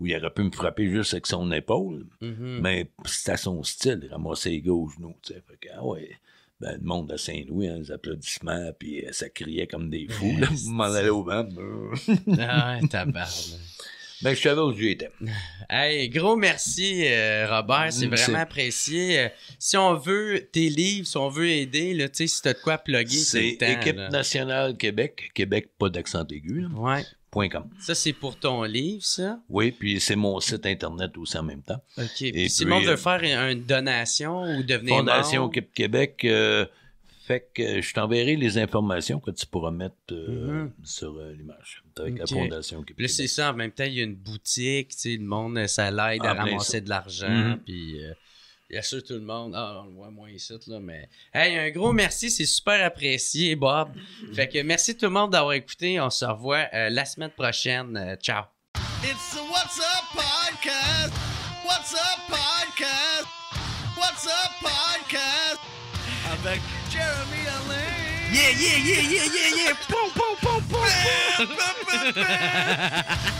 où il aurait pu me frapper juste avec son épaule, mm-hmm. mais c'est mais c'était son style, ramasser les gars aux genoux, tu que, ah ouais. Ben, le monde à Saint-Louis, hein, les applaudissements, puis euh, ça criait comme des fous. Je m'en allais au vent. ah, tabarde. Ben, je savais où j'étais. Hey, gros merci, euh, Robert. C'est mm, vraiment apprécié. Euh, si on veut tes livres, si on veut aider, là, si tu as de quoi plugger, c'est Équipe nationale Québec. Québec, pas d'accent aigu. Oui. Ouais. Ça, c'est pour ton livre, ça? Oui, puis c'est mon site Internet aussi en même temps. OK. puis, si le monde veut faire une donation ou devenir Fondation membre... Québec, euh, fait que je t'enverrai les informations que tu pourras mettre euh, mm-hmm. sur euh, l'image avec la Fondation Québec. c'est ça. En même temps, il y a une boutique, tu sais, le monde, ça l'aide à ah, ramasser de l'argent, mm-hmm. puis... Il sûr tout le monde. Ah, on le voit moins ici, là, mais. Hey, un gros merci, c'est super apprécié, Bob. fait que merci tout le monde d'avoir écouté. On se revoit euh, la semaine prochaine. Euh, ciao. It's the What's Up Podcast. What's Up Podcast. What's Up Podcast. Avec Jeremy Allen. Yeah, yeah, yeah, yeah, yeah, yeah. Pou pom,